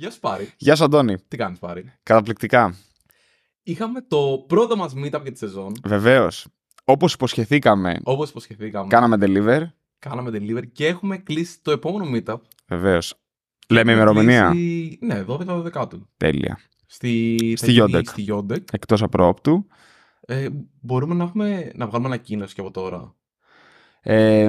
Γεια σου Πάρη. Γεια σου Αντώνη. Τι κάνεις Πάρη. Καταπληκτικά. Είχαμε το πρώτο μας meetup για τη σεζόν. Βεβαίως, όπως υποσχεθήκαμε. Όπως υποσχεθήκαμε. Κάναμε deliver. Κάναμε deliver και έχουμε κλείσει το επόμενο meetup. Βεβαίως. Λέμε ημερομηνία. Ναι, 12 Δεκάτου. Τέλεια. Στη, στη Yondek. Εκτός απρόπτου. Ε, μπορούμε να, έχουμε... να βγάλουμε ανακοίνωση και από τώρα. Ε,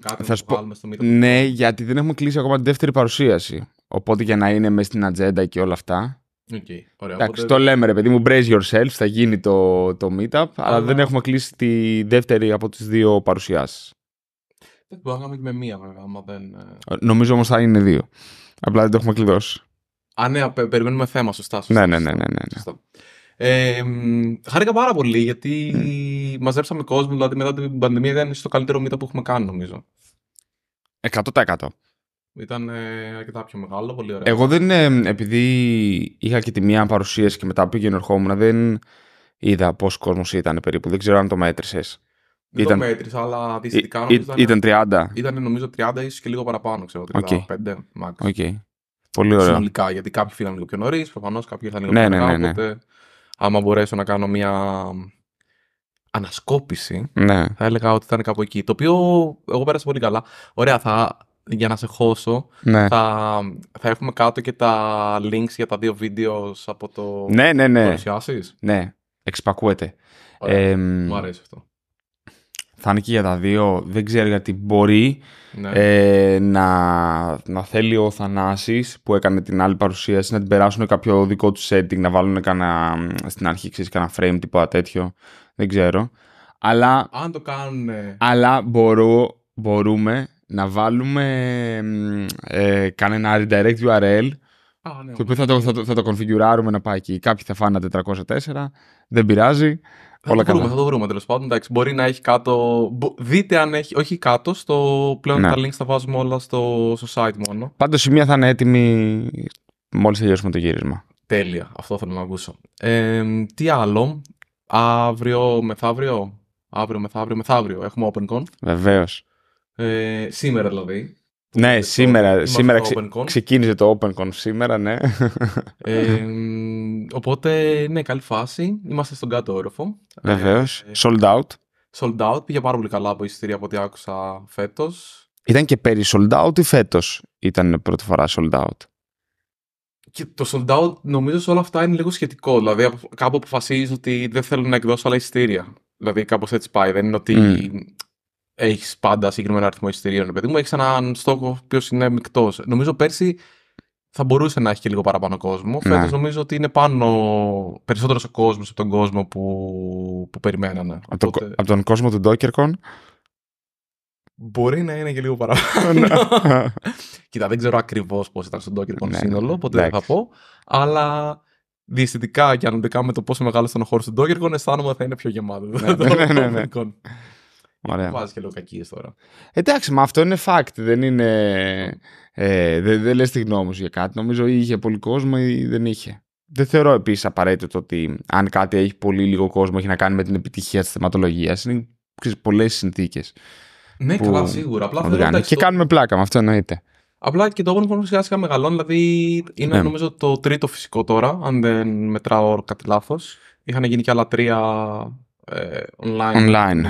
κάτι θα να σου πω, meetup. ναι, γιατί δεν έχουμε κλείσει ακόμα τη δεύτερη παρουσίαση. Οπότε για να είναι μέσα στην ατζέντα και όλα αυτά. Okay, ωραία, Εντάξει, οπότε... το λέμε ρε παιδί μου, brace yourself, θα γίνει το, το meetup, αλλά... αλλά δεν έχουμε κλείσει τη δεύτερη από τις δύο παρουσιάσεις. Δεν μπορούμε να κάνουμε και με μία βέβαια, άμα δεν... Ε. Νομίζω όμως θα είναι δύο. Απλά δεν το έχουμε κλειδώσει. Α, ναι, περιμένουμε θέμα, σωστά. σωστά ναι, ναι, ναι. ναι, ναι. Ε, χάρηκα πάρα πολύ γιατί mm. μαζέψαμε κόσμο, δηλαδή μετά την πανδημία ήταν στο καλύτερο meetup που έχουμε κάνει νομίζω. 100%. Ήταν ε, αρκετά πιο μεγάλο, πολύ ωραίο. Εγώ δεν, ε, επειδή είχα και τη μία παρουσίαση και μετά πήγαινε ερχόμουν, δεν είδα πόσο κόσμος ήταν περίπου. Δεν ξέρω αν το μέτρησες. Δεν ήταν... το μέτρησα, αλλά ε, αντίστοιχα ε, ήταν... Ήταν 30. Ήταν νομίζω 30, ίσως και λίγο παραπάνω, ξέρω, 35 okay. max. Okay. Πολύ ωραία. Συνολικά, γιατί κάποιοι φύγανε λίγο πιο νωρίς, προφανώς κάποιοι ήρθαν λίγο ναι, πιο ναι, ναι, οπότε, άμα μπορέσω να κάνω μια ανασκόπηση, ναι. θα έλεγα ότι ήταν κάπου εκεί. Το οποίο εγώ πέρασα πολύ καλά. Ωραία, θα, για να σε χώσω. Ναι. Θα, θα έχουμε κάτω και τα links για τα δύο βίντεο από το. Ναι, ναι, ναι. Παρουσιάσεις. Ναι, εξυπακούεται. μου αρέσει αυτό. Θα είναι και για τα δύο. Δεν ξέρω γιατί μπορεί ναι. ε, να, να θέλει ο Θανάσης που έκανε την άλλη παρουσίαση να την περάσουν κάποιο δικό του setting, να βάλουν κανα, στην αρχή ξέρεις, κάνα frame, τίποτα τέτοιο. Δεν ξέρω. Αλλά, Αν το κάνουν... Αλλά μπορούμε να βάλουμε ε, κανένα redirect URL ναι, το οποίο θα το, θα, το, θα το να πάει εκεί. Κάποιοι θα φάνε 404, δεν πειράζει. Θα όλα το βρούμε, θα το βρούμε τέλος πάντων. Εντάξει, μπορεί να έχει κάτω. Δείτε αν έχει. Όχι κάτω, στο πλέον ναι. τα links θα βάζουμε όλα στο, site μόνο. Πάντως η θα είναι έτοιμη μόλις τελειώσουμε το γύρισμα. Τέλεια, αυτό θέλω να ακούσω. τι άλλο, αύριο μεθαύριο. Αύριο μεθαύριο μεθαύριο έχουμε OpenCon. Βεβαίως. Ε, σήμερα δηλαδή. Ναι, ε, σήμερα, σήμερα ξεκίνησε το OpenCon σήμερα, ναι. Ε, οπότε, ναι, καλή φάση. Είμαστε στον κάτω όροφο. Βεβαίω. sold out. Sold out. Πήγε πάρα πολύ καλά από εισιτήρια από ό,τι άκουσα φέτος. Ήταν και πέρυσι sold out ή φέτος ήταν πρώτη φορά sold out. Και το sold out νομίζω σε όλα αυτά είναι λίγο σχετικό. Δηλαδή, κάπου αποφασίζεις ότι δεν θέλουν να εκδώσουν άλλα εισιτήρια. Δηλαδή, κάπως έτσι πάει. Δεν είναι ότι έχεις πάντα συγκεκριμένο αριθμό εισιτηρίων, παιδί μου. Έχεις έναν στόχο ο οποίος είναι μεικτός. Νομίζω πέρσι θα μπορούσε να έχει και λίγο παραπάνω κόσμο. Ναι. Φέτος νομίζω ότι είναι πάνω περισσότερος ο κόσμος από τον κόσμο που, που περιμένανε. Από, το, Οπότε... από τον κόσμο του Ντόκερκον. Μπορεί να είναι και λίγο παραπάνω. Ναι. Κοίτα, δεν ξέρω ακριβώς πώς ήταν στον Ντόκερκον ναι, σύνολο, ναι, οπότε δεν θα πω. Αλλά διαστητικά και αναλυτικά με το πόσο μεγάλο ήταν ο χώρος του Ντόκερκον, αισθάνομαι ότι θα είναι πιο γεμάτο. ναι, ναι, ναι. ναι λοιπόν, Ωραία. Βάζεις και λίγο κακίε τώρα. Εντάξει, μα αυτό είναι fact. Δεν είναι. Ε, δεν, δεν λες τη γνώμη σου για κάτι. Νομίζω ή είχε πολύ κόσμο ή δεν είχε. Δεν θεωρώ επίσης απαραίτητο ότι αν κάτι έχει πολύ λίγο κόσμο έχει να κάνει με την επιτυχία της θεματολογίας. Είναι πολλές συνθήκες. Ναι, που... καλά, σίγουρα. Απλά θέλω, εντάξει, και το... κάνουμε πλάκα με αυτό εννοείται. Απλά και το όγκο σιγά σιγά μεγαλώνει. Δηλαδή είναι ναι. νομίζω το τρίτο φυσικό τώρα, αν δεν μετράω κάτι λάθος. Είχαν γίνει και άλλα τρία ε, online,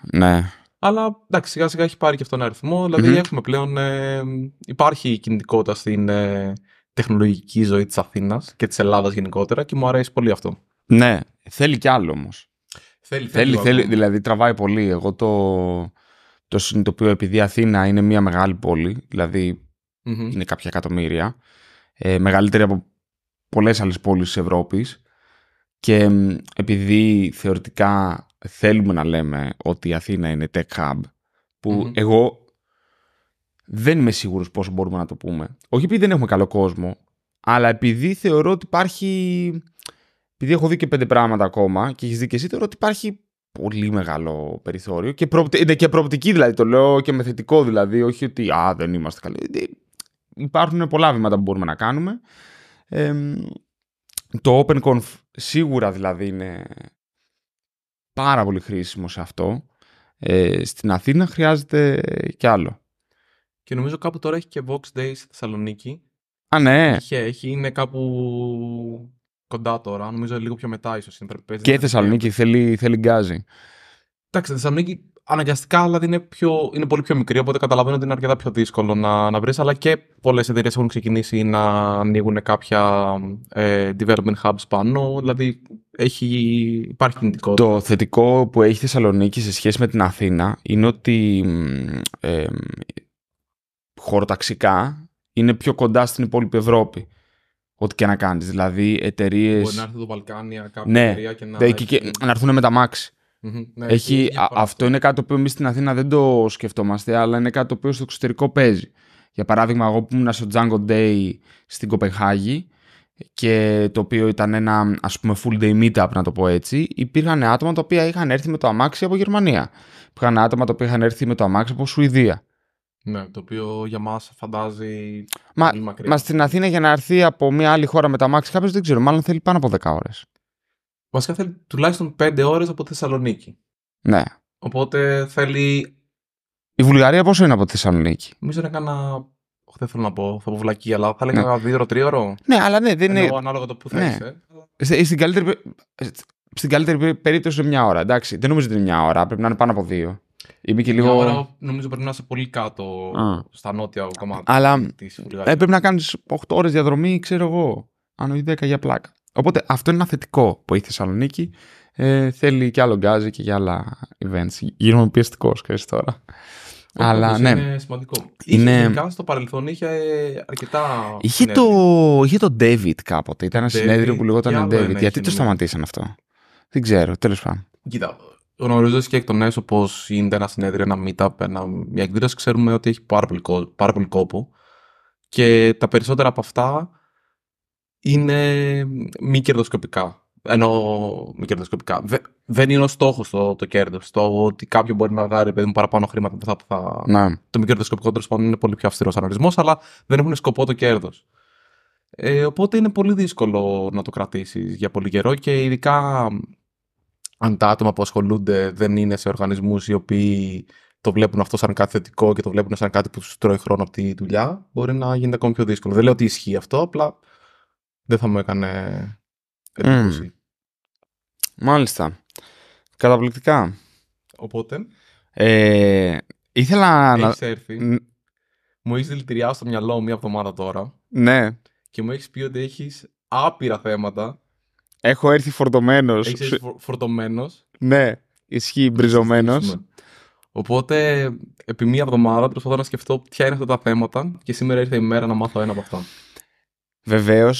Ναι. Αλλά εντάξει, σιγά σιγά έχει πάρει και αυτόν τον αριθμό. Δηλαδή, έχουμε πλέον. Ε, υπάρχει κινητικότητα στην ε, τεχνολογική ζωή της Αθήνας και της Ελλάδας γενικότερα και μου αρέσει πολύ αυτό. Ναι, θέλει κι άλλο όμως. Θέλει, θέλει, δηλαδή τραβάει πολύ. Εγώ το, το συνειδητοποιώ επειδή Αθήνα είναι μια μεγάλη πόλη, δηλαδή είναι κάποια εκατομμύρια, ε, μεγαλύτερη από πολλές άλλες πόλεις της Ευρώπης. Και επειδή θεωρητικά θέλουμε να λέμε ότι η Αθήνα είναι tech hub, που εγώ δεν είμαι σίγουρος πόσο μπορούμε να το πούμε. Όχι επειδή δεν έχουμε καλό κόσμο, αλλά επειδή θεωρώ ότι υπάρχει... Επειδή έχω δει και πέντε πράγματα ακόμα και έχεις δει και εσύ, θεωρώ ότι υπάρχει πολύ μεγάλο περιθώριο και, προ... Ναι, και προοπτική δηλαδή, το λέω και με θετικό δηλαδή, όχι ότι α, δεν είμαστε καλοί. Ε, υπάρχουν πολλά βήματα που μπορούμε να κάνουμε. Ε, το OpenConf σίγουρα δηλαδή είναι πάρα πολύ χρήσιμο σε αυτό. Ε, στην Αθήνα χρειάζεται κι άλλο. Και νομίζω κάπου τώρα έχει και Vox Day στη Θεσσαλονίκη. Α, ναι. έχει, είναι κάπου κοντά τώρα. Νομίζω λίγο πιο μετά ίσως. και η Θεσσαλονίκη θέλει, θέλει γκάζι. Εντάξει, η Θεσσαλονίκη αναγκαστικά, αλλά είναι, πιο, είναι πολύ πιο μικρή. Οπότε καταλαβαίνω ότι είναι αρκετά πιο δύσκολο να, να βρεις. Αλλά και πολλές εταιρείες έχουν ξεκινήσει να ανοίγουν κάποια ε, development hubs πάνω. Δηλαδή έχει, υπάρχει κινητικότητα. Το θετικό που έχει η Θεσσαλονίκη σε σχέση με την Αθήνα είναι ότι ε, χωροταξικά είναι πιο κοντά στην υπόλοιπη Ευρώπη. Ό,τι και να κάνεις. Δηλαδή εταιρείες. Μπορεί να έρθει το Βαλκάνια, κάποια ναι, εταιρεία και να. Ναι, έχει... να έρθουν με τα μάξι. Mm-hmm, ναι, Έχει, α, αυτό είναι κάτι το οποίο εμείς στην Αθήνα δεν το σκεφτόμαστε, αλλά είναι κάτι το οποίο στο εξωτερικό παίζει. Για παράδειγμα, εγώ που ήμουν στο Django Day στην Κοπενχάγη και το οποίο ήταν ένα ας πούμε full day meetup να το πω έτσι, υπήρχαν άτομα τα οποία είχαν έρθει με το αμάξι από Γερμανία. Υπήρχαν άτομα τα οποία είχαν έρθει με το αμάξι από Σουηδία. Ναι, το οποίο για μας φαντάζει. Μα, μα στην Αθήνα για να έρθει από μια άλλη χώρα με τα αμάξι κάποιος δεν ξέρω, μάλλον θέλει πάνω από 10 ώρες. Βασικά θέλει τουλάχιστον 5 ώρες από τη Θεσσαλονίκη. Ναι. Οπότε θέλει. Η Βουλγαρία πόσο είναι από τη Θεσσαλονίκη. Νομίζω είναι Όχι, Δεν θέλω να πω, θα πω βλακή, αλλά θα λέγαμε ναι. δύο ώρο. Ναι, αλλά ναι, δεν είναι. Εγώ ανάλογα το που θέλει. Ναι. Ε. Στην, καλύτερη... Στην καλύτερη περίπτωση είναι μια ώρα. Εντάξει, δεν νομίζω ότι είναι μια ώρα. Πρέπει να είναι πάνω από δύο. Είμαι και λίγο. ώρα, νομίζω πρέπει να είσαι πολύ κάτω στα νότια κομμάτια. Αλλά της ε, πρέπει να κάνεις 8 ώρες διαδρομή, ξέρω εγώ. Αν όχι 10 για πλάκα. Οπότε αυτό είναι ένα θετικό που έχει η Θεσσαλονίκη. Ε, θέλει και άλλο γκάζι και για άλλα events. Γίνομαι πιεστικός, ξέρεις τώρα. Αλλά ναι. Είναι σημαντικό. Είναι... Γενικά στο παρελθόν είχε αρκετά. Είχε το, είχε το David κάποτε. Ήταν ένα συνέδριο που λεγόταν David. Γιατί το σταματήσαν αυτό. Δεν ξέρω, τέλος πάντων. Κοίτα, γνωρίζοντας και εκ των έσω πώς γίνεται ένα συνέδριο, ένα meetup, ένα, μια εκδήλωση, ξέρουμε ότι έχει πάρα πολύ, πάρα πολύ κόπο. Και τα περισσότερα από αυτά είναι μη κερδοσκοπικά. Ενώ μη κερδοσκοπικά. δεν είναι ο στόχος το, το κέρδος. Το ότι κάποιο μπορεί να βγάλει παιδί μου παραπάνω χρήματα από αυτά θα. Ναι. Το μη κερδοσκοπικό τέλος πάντων είναι πολύ πιο αυστηρός αναλυσμός, αλλά δεν έχουν σκοπό το κέρδος. Ε, οπότε είναι πολύ δύσκολο να το κρατήσεις για πολύ καιρό και ειδικά αν τα άτομα που ασχολούνται δεν είναι σε οργανισμούς οι οποίοι το βλέπουν αυτό σαν κάτι θετικό και το βλέπουν σαν κάτι που τους τρώει χρόνο από τη δουλειά, μπορεί να γίνεται ακόμη πιο δύσκολο. Δεν λέω ότι ισχύει αυτό, απλά δεν θα μου έκανε εντύπωση. Μάλιστα. Καταπληκτικά. Οπότε. Ε, ήθελα έχεις να. έρθει. Μου έχεις δηλητηριάσει το μυαλό μία εβδομάδα τώρα. Ναι. Και μου έχεις πει ότι έχεις άπειρα θέματα. Έχω έρθει φορτωμένος. Έχεις έρθει φορτωμένος. Ναι. Ισχύει μπριζωμένο. Οπότε, επί μία εβδομάδα προσπαθώ να σκεφτώ ποια είναι αυτά τα θέματα και σήμερα ήρθε η μέρα να μάθω ένα από αυτά. Βεβαίως,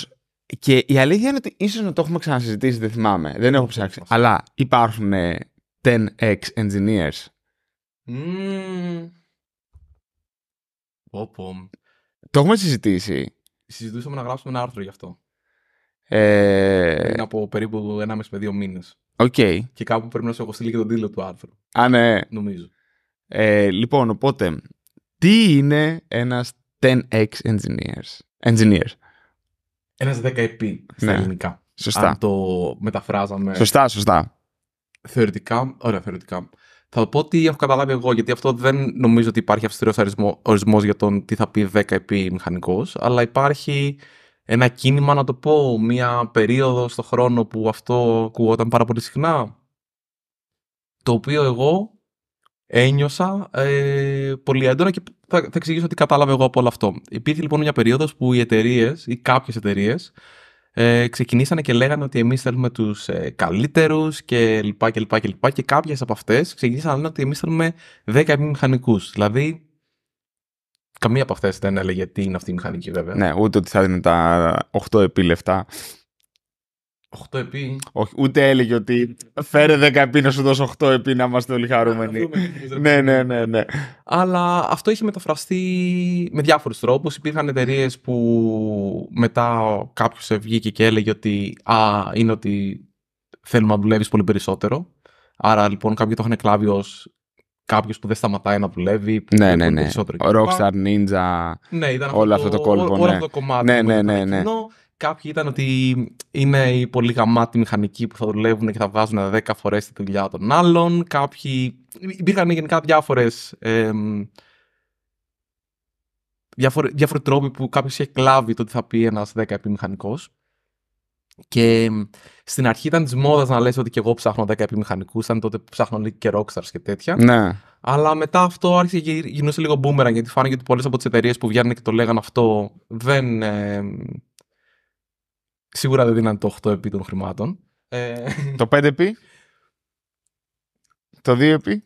και η αλήθεια είναι ότι ίσως να το έχουμε ξανασυζητήσει, δεν θυμάμαι. Δεν έχω ψάξει. Αλλά υπάρχουν 10x ε, engineers. Mm. Το έχουμε συζητήσει. Συζητούσαμε να γράψουμε ένα άρθρο γι' αυτό. Ε... Πριν από περίπου 1,5 με 2 μήνε. Okay. Και κάπου πρέπει να σου έχω στείλει και τον τίτλο του άρθρου. Α, ναι. Νομίζω. Ε, λοιπόν, οπότε, τι είναι ένας 10x engineers. engineers ένας 10 στα ναι. ελληνικά. Σωστά. Αν το μεταφράζαμε. Σωστά, σωστά. Θεωρητικά, ωραία, θεωρητικά. Θα το πω ότι έχω καταλάβει εγώ, γιατί αυτό δεν νομίζω ότι υπάρχει αυστηρός ορισμός για τον τι θα πει 10 επί μηχανικός, αλλά υπάρχει ένα κίνημα, να το πω, μία περίοδο στο χρόνο που αυτό ακούγονταν πάρα πολύ συχνά. Το οποίο εγώ ένιωσα ε, πολύ έντονα και θα, θα εξηγήσω τι κατάλαβα εγώ από όλο αυτό. Υπήρχε λοιπόν μια περίοδος που οι εταιρείες ή κάποιες εταιρείες ε, ξεκινήσανε και λέγανε ότι εμείς θέλουμε τους ε, καλύτερους και λοιπά και λοιπά και λοιπά. Και κάποιες από αυτές ξεκινήσαν να λένε ότι εμείς θέλουμε 10 μηχανικούς. Δηλαδή, καμία από αυτές δεν έλεγε τι είναι αυτή η μηχανική βέβαια. Ναι, ούτε ότι θα είναι τα 8 λεφτά. 8 επί. Όχι, ούτε έλεγε ότι φέρε 10 επί να σου δώσω 8 επί να είμαστε όλοι χαρούμενοι. ναι, ναι, ναι, ναι. Αλλά αυτό είχε μεταφραστεί με διάφορους τρόπους. Υπήρχαν εταιρείες που μετά κάποιος βγήκε και έλεγε ότι α, είναι ότι θέλουμε να δουλεύεις πολύ περισσότερο. Άρα λοιπόν κάποιοι το είχαν κλάβει ως κάποιος που δεν σταματάει να δουλεύει. Που ναι, ναι, ναι. Rockstar Ninja. Ναι, ήταν αυτό το, κόλπο. Όλο ναι. αυτό το κομμάτι. ναι, ναι. ναι, ναι. Κάποιοι ήταν ότι είναι οι πολύ γαμάτοι μηχανικοί που θα δουλεύουν και θα βγάζουν 10 φορές τη δουλειά των άλλων. Κάποιοι. Υπήρχαν γενικά διάφορες. Ε, διάφοροι, τρόποι που κάποιος είχε κλάβει το τι θα πει ένας 10 επιμηχανικό. Και στην αρχή ήταν της μόδας να λες ότι και εγώ ψάχνω 10 επιμηχανικού. Ήταν τότε που ψάχνω και rockstars και τέτοια. Ναι. Αλλά μετά αυτό άρχισε και γινούσε λίγο boomerang γιατί φάνηκε ότι πολλές από τις εταιρείες που βγαίνουν και το λέγανε αυτό δεν. Ε, Σίγουρα δεν δίναν το 8 επί των χρημάτων. Ε, το 5 επί. Το 2 επί.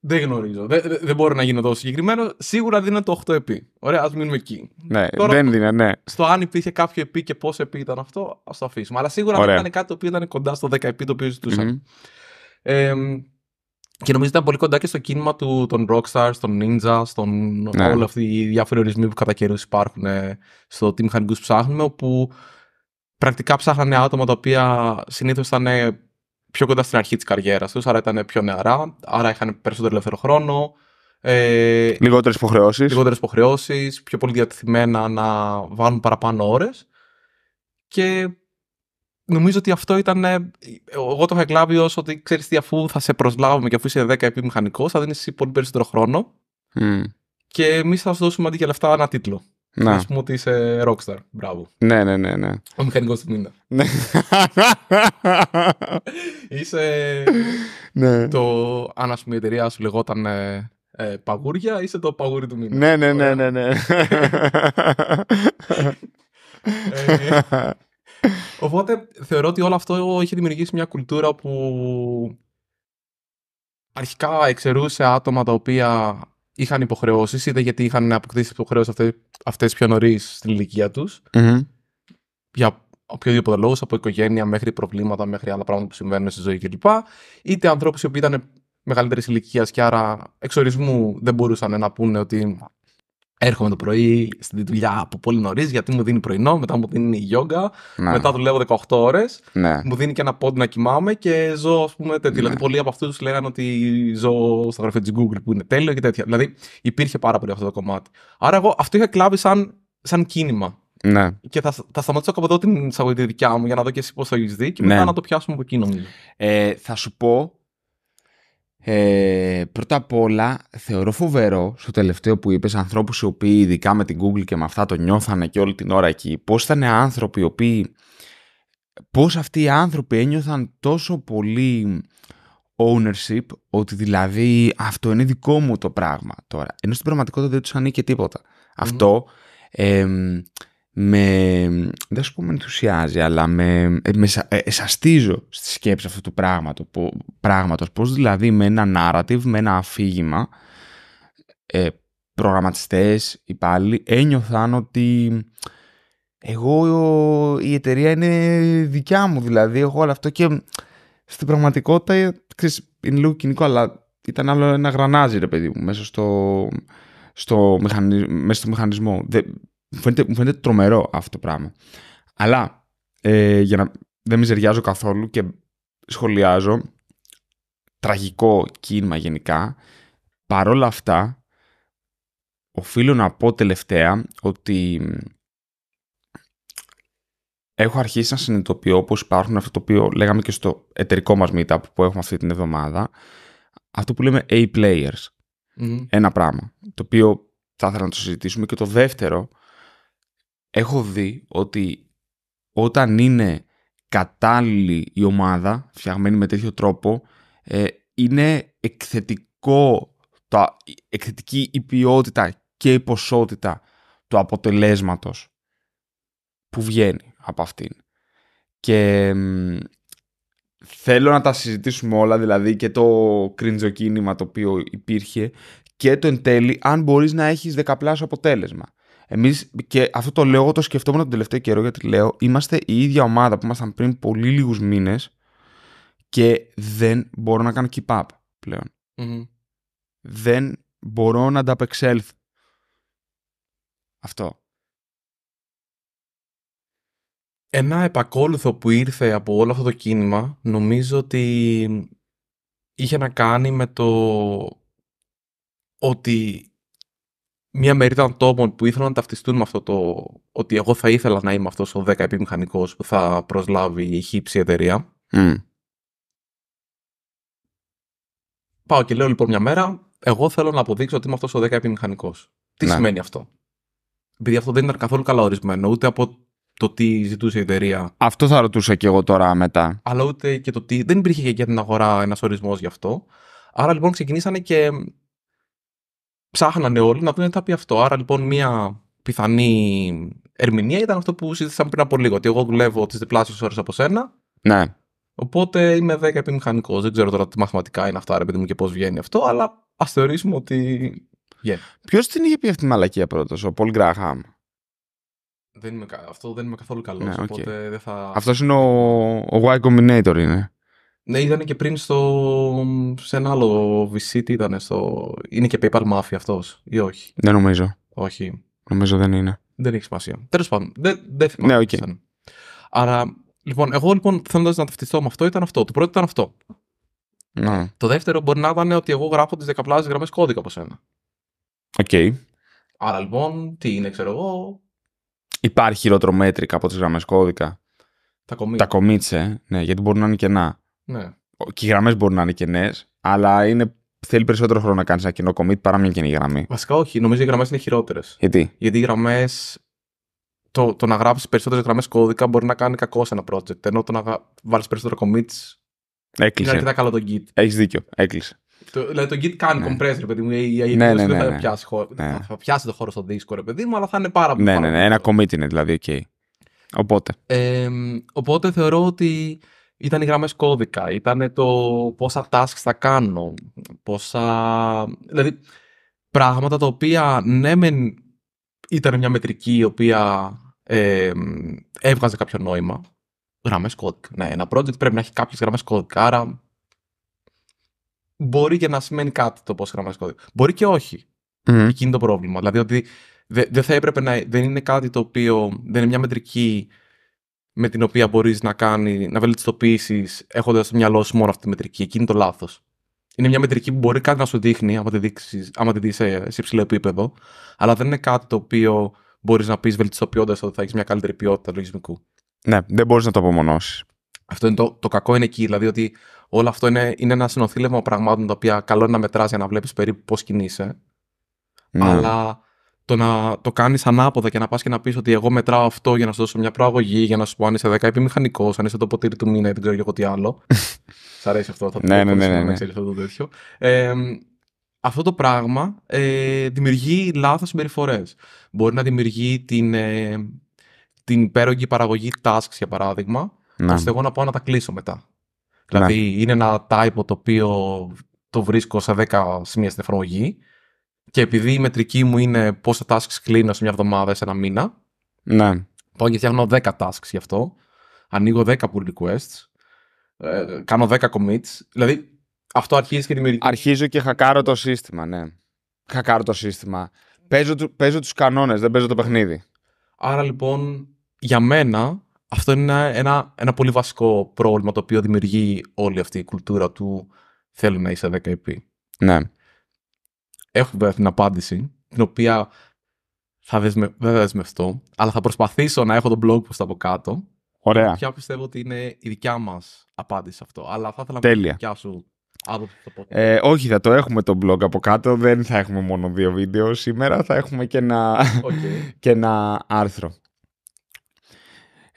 Δεν γνωρίζω. Δεν, δεν να γίνω τόσο συγκεκριμένο. Σίγουρα δίναν το 8 επί. Ωραία, ας μείνουμε εκεί. Ναι, Τώρα, δεν δίναν, ναι. Στο αν υπήρχε κάποιο επί και πόσο επί ήταν αυτό, ας το αφήσουμε. Αλλά σίγουρα Ωραία. δεν ήταν κάτι το οποίο ήταν κοντά στο 10 επί το οποίο ζητούσαν. Mm-hmm. Ε, και νομίζω ήταν πολύ κοντά και στο κίνημα του, των Rockstar, των Ninja, στον ναι. όλοι αυτοί οι διάφοροι ορισμοί που κατά καιρούς υπάρχουν ε, στο τι μηχανικούς ψάχνουμε, όπου πρακτικά ψάχνανε ναι. άτομα τα οποία συνήθως ήταν πιο κοντά στην αρχή της καριέρας τους, άρα ήταν πιο νεαρά, άρα είχαν περισσότερο ελεύθερο χρόνο. Ε, λιγότερες υποχρεώσεις. Λιγότερες υποχρεώσεις, πιο πολύ διατεθειμένα να βάλουν παραπάνω ώρες. Και νομίζω ότι αυτό ήταν. Ε, εγώ το είχα εκλάβει ως ότι ξέρεις τι, αφού θα σε προσλάβουμε και αφού είσαι 10 επιμηχανικό, θα δίνεις πολύ περισσότερο χρόνο. Mm. Και εμείς θα σου δώσουμε αντί για λεφτά ένα τίτλο. Να. Ας πούμε ότι είσαι rockstar. Μπράβο. Ναι, ναι, ναι. ναι. Ο μηχανικός του μήνα. Ναι. είσαι. Ναι. Το, αν ας πούμε η εταιρεία σου λεγόταν ε, ε παγούρια, είσαι το παγούρι του μήνα. Ναι, ναι, ναι, ναι. ναι. Ε, οπότε θεωρώ ότι όλο αυτό έχει δημιουργήσει μια κουλτούρα που αρχικά εξαιρούσε άτομα τα οποία είχαν υποχρεώσεις, είτε γιατί είχαν αποκτήσει υποχρεώσεις αυτές πιο νωρίς στην ηλικία τους. Για οποιοδήποτε λόγος, από οικογένεια μέχρι προβλήματα, μέχρι άλλα πράγματα που συμβαίνουν στη ζωή κλπ. Είτε ανθρώπους οποίοι ήταν μεγαλύτερης ηλικίας και άρα εξορισμού δεν μπορούσαν να πούνε ότι Έρχομαι το πρωί στη δουλειά από πολύ νωρίς γιατί μου δίνει πρωινό, μετά μου δίνει γιόγκα, ναι. μετά δουλεύω 18 ώρες, ναι. μου δίνει και ένα πόντι να κοιμάμαι και ζω, ας πούμε, τέτοιο. Ναι. Δηλαδή, πολλοί από αυτούς λέγανε ότι ζω στα γραφεία της Google που είναι τέλειο και τέτοια. Δηλαδή, υπήρχε πάρα πολύ αυτό το κομμάτι. Άρα, εγώ αυτό είχα κλάβει σαν, σαν κίνημα. Ναι. Και θα, θα σταματήσω από εδώ την εισαγωγή δικιά μου για να δω και εσύ πώς το έχεις δει και ναι. μετά να το πιάσουμε από εκεί, νομίζω. Ε, θα σου πω ε, πρώτα απ' όλα θεωρώ φοβερό στο τελευταίο που είπες ανθρώπους οι οποίοι ειδικά με την Google και με αυτά το νιώθανε και όλη την ώρα εκεί πώς ήταν άνθρωποι οι οποίοι πώς αυτοί οι άνθρωποι ένιωθαν τόσο πολύ ownership ότι δηλαδή αυτό είναι δικό μου το πράγμα τώρα ενώ στην πραγματικότητα δεν τους ανήκει τιποτα αυτό ε, με, δεν σου πω με ενθουσιάζει, αλλά με, ε, με ε, εσαστίζω στη σκέψη αυτού του πράγματος, που, πράγματος. Πώς δηλαδή με ένα narrative, με ένα αφήγημα, ε, προγραμματιστές, υπάλληλοι, ένιωθαν ότι εγώ η εταιρεία είναι δικιά μου, δηλαδή έχω όλο αυτό και στην πραγματικότητα, ξέρεις, είναι λίγο κοινικό, αλλά ήταν άλλο ένα γρανάζι, ρε παιδί μου, μέσα στο, στο, μέσα στο μηχανισμό. Μου φαίνεται, τρομερό αυτό το πράγμα. Αλλά ε, για να δεν μιζεριάζω καθόλου και σχολιάζω τραγικό κίνημα γενικά, παρόλα αυτά οφείλω να πω τελευταία ότι έχω αρχίσει να συνειδητοποιώ πως υπάρχουν αυτό το οποίο λέγαμε και στο εταιρικό μας meetup που έχουμε αυτή την εβδομάδα, αυτό που λέμε A-players. Ένα πράγμα, το οποίο θα ήθελα να το συζητήσουμε και το δεύτερο έχω δει ότι όταν είναι κατάλληλη η ομάδα, φτιαγμένη με τέτοιο τρόπο, ε, είναι εκθετικό, τα, εκθετική η ποιότητα και η ποσότητα του αποτελέσματος που βγαίνει από αυτήν. Και θέλω να τα συζητήσουμε όλα, δηλαδή και το κρίντζοκίνημα το οποίο υπήρχε και το εν τέλει αν μπορείς να έχεις δεκαπλάσιο αποτέλεσμα. Εμείς, και αυτό το λέω, το σκεφτόμουν τον τελευταίο καιρό γιατί λέω, είμαστε η ίδια ομάδα που ήμασταν πριν πολύ λίγους μήνες και δεν μπορώ να κάνω keep up πλεον Δεν μπορώ να ανταπεξέλθω. Αυτό. Ένα επακόλουθο που ήρθε από όλο αυτό το κίνημα νομίζω ότι είχε να κάνει με το ότι μια μερίδα ανθρώπων που ήθελαν να ταυτιστούν με αυτό το ότι εγώ θα ήθελα να είμαι αυτός ο 10 επιμηχανικός που θα προσλάβει η χύψη εταιρεία. Πάω και λέω λοιπόν μια μέρα, εγώ θέλω να αποδείξω ότι είμαι αυτός ο 10 επιμηχανικός. Τι ναι. σημαίνει αυτό. Επειδή αυτό δεν ήταν καθόλου καλά ορισμένο, ούτε από το τι ζητούσε η εταιρεία. Αυτό θα ρωτούσα και εγώ τώρα μετά. Αλλά ούτε και το τι. Δεν υπήρχε και για την αγορά ένας ορισμός γι' αυτό. Άρα λοιπόν ξεκινήσανε και ψάχνανε όλοι να δουν τι θα πει αυτό. Άρα λοιπόν μια πιθανή ερμηνεία ήταν αυτό που συζήτησαμε πριν από λίγο. Ότι εγώ δουλεύω τις διπλάσιες ώρες από σένα. Ναι. Οπότε είμαι 10 επιμηχανικός. Δεν ξέρω τώρα τι μαθηματικά είναι αυτά, ρε παιδί μου, και πώς βγαίνει αυτό, αλλά ας θεωρήσουμε ότι. Yeah. Ποιος την είχε πει αυτή τη μαλακία πρώτος, ο Πολ Γκράχαμ. Δεν είμαι, αυτό δεν είμαι καθόλου καλός. Ναι, θα... Αυτός είναι ο, ο Y Combinator, είναι. Ναι, ήταν και πριν στο... σε ένα άλλο VC, τι ήταν, στο... είναι και PayPal Mafia αυτός ή όχι. Δεν νομίζω. Όχι. Νομίζω δεν είναι. Δεν έχει σημασία. Τέλος πάντων, δεν, δεν θυμάμαι. Ναι, okay. Άρα, λοιπόν, εγώ λοιπόν θέλοντας να ταυτιστώ με αυτό ήταν αυτό. Το πρώτο ήταν αυτό. Ναι. Το δεύτερο μπορεί να ήταν ότι εγώ γράφω τις δεκαπλάσιες γραμμές κώδικα από σένα. Οκ. Okay. Άρα λοιπόν, τι είναι, ξέρω εγώ. Υπάρχει χειρότερο από τις γραμμές κώδικα. Τα κομίτσε. Τα κομίτσε, ναι, γιατί μπορεί να είναι κενά. Ναι. Και οι γραμμές μπορούν να είναι κενές, αλλά είναι θέλει περισσότερο χρόνο να κάνεις ένα κοινό commit παρά μια κοινή γραμμή. Βασικά όχι. Νομίζω οι γραμμές είναι χειρότερες. Γιατί? Γιατί οι γραμμές. Το, το να γράψεις περισσότερες γραμμές κώδικα μπορεί να κάνει κακό σε ένα project. Ενώ το να βάλεις περισσότερο commits. Έκλεισε. Είναι αρκετά καλό το Git. Έχεις δίκιο. Έκλεισε. Το, δηλαδή το Git κάνει ναι. compressor, παιδί μου. Η ναι, ναι, ναι, δεν ναι, ναι. Ναι. θα, πιάσει το χώρο στο Discord, παιδί μου, αλλά θα είναι πάρα πολύ. Ναι, ναι, ναι, ένα commit είναι δηλαδή, Okay. Οπότε. Ε, οπότε θεωρώ ότι ήταν οι γραμμές κώδικα, ήταν το πόσα tasks θα κάνω, πόσα... Δηλαδή, πράγματα τα οποία ναι ήταν μια μετρική η οποία ε, έβγαζε κάποιο νόημα. Γραμμές κώδικα. Ναι, ένα project πρέπει να έχει κάποιες γραμμές κώδικα, άρα μπορεί και να σημαίνει κάτι το πόσα γραμμές κώδικα. Μπορεί και όχι. Mm. Εκείνη το πρόβλημα. Δηλαδή ότι δεν θα έπρεπε να δεν είναι κάτι το οποίο δεν είναι μια μετρική με την οποία μπορείς να κάνει, να βελτιστοποιήσεις έχοντας στο μυαλό σου μόνο αυτή τη μετρική. εκείνη είναι το λάθος. Είναι μια μετρική που μπορεί κάτι να σου δείχνει, άμα τη, δείξεις, δεις σε, σε υψηλό επίπεδο, αλλά δεν είναι κάτι το οποίο μπορείς να πεις βελτιστοποιώντας ότι θα έχεις μια καλύτερη ποιότητα λογισμικού. Ναι, δεν μπορείς να το απομονώσεις. Αυτό είναι το, το κακό είναι εκεί. Δηλαδή ότι όλο αυτό είναι, είναι ένα συνοθήλευμα πραγμάτων τα οποία καλό είναι να μετράς για να βλέπεις περίπου πώς κινείσαι. Ναι. Αλλά το να το κάνεις ανάποδα και να πας και να πεις ότι εγώ μετράω αυτό για να σου δώσω μια προαγωγή, για να σου πω αν είσαι 10 επιμηχανικός, αν είσαι το ποτήρι του μήνα ή δεν ξέρω εγώ τι άλλο. Σ' αρέσει αυτό, θα το ναι, ναι, ναι, ναι. ναι. αυτό το τέτοιο. Ε, αυτό το πράγμα ε, δημιουργεί λάθος συμπεριφορές. Μπορεί να δημιουργεί την, ε, την υπέρογγη παραγωγή tasks, για παράδειγμα, ναι. ώστε εγώ να πάω να τα κλείσω μετά. Δηλαδή, ναι. είναι ένα type το οποίο το βρίσκω σε 10 σημεία στην εφαρμογή και επειδή η μετρική μου είναι πόσα tasks κλείνω σε μια εβδομάδα, σε ένα μήνα. Ναι. Πάω και φτιάχνω 10 tasks γι' αυτό. Ανοίγω 10 pull requests. Ε, κάνω 10 commits. Δηλαδή αυτό αρχίζει και δημιουργεί. Αρχίζω και χακάρω το σύστημα, ναι. Χακάρω το σύστημα. Παίζω, παίζω τους κανόνες, δεν παίζω το παιχνίδι. Άρα λοιπόν, για μένα, αυτό είναι ένα, ένα, πολύ βασικό πρόβλημα το οποίο δημιουργεί όλη αυτή η κουλτούρα του θέλω να είσαι 10 επί. Ναι έχω βέβαια την απάντηση, την οποία θα δεσμε... δεσμευτώ, αλλά θα προσπαθήσω να έχω τον blog post από κάτω. Ωραία. Ποια πιστεύω ότι είναι η δικιά μας απάντηση αυτό. Αλλά θα ήθελα Τέλεια. να δικιά σου άποψη ε, όχι, θα το έχουμε το blog από κάτω. Δεν θα έχουμε μόνο δύο βίντεο σήμερα. Θα έχουμε και ένα, okay. και άρθρο.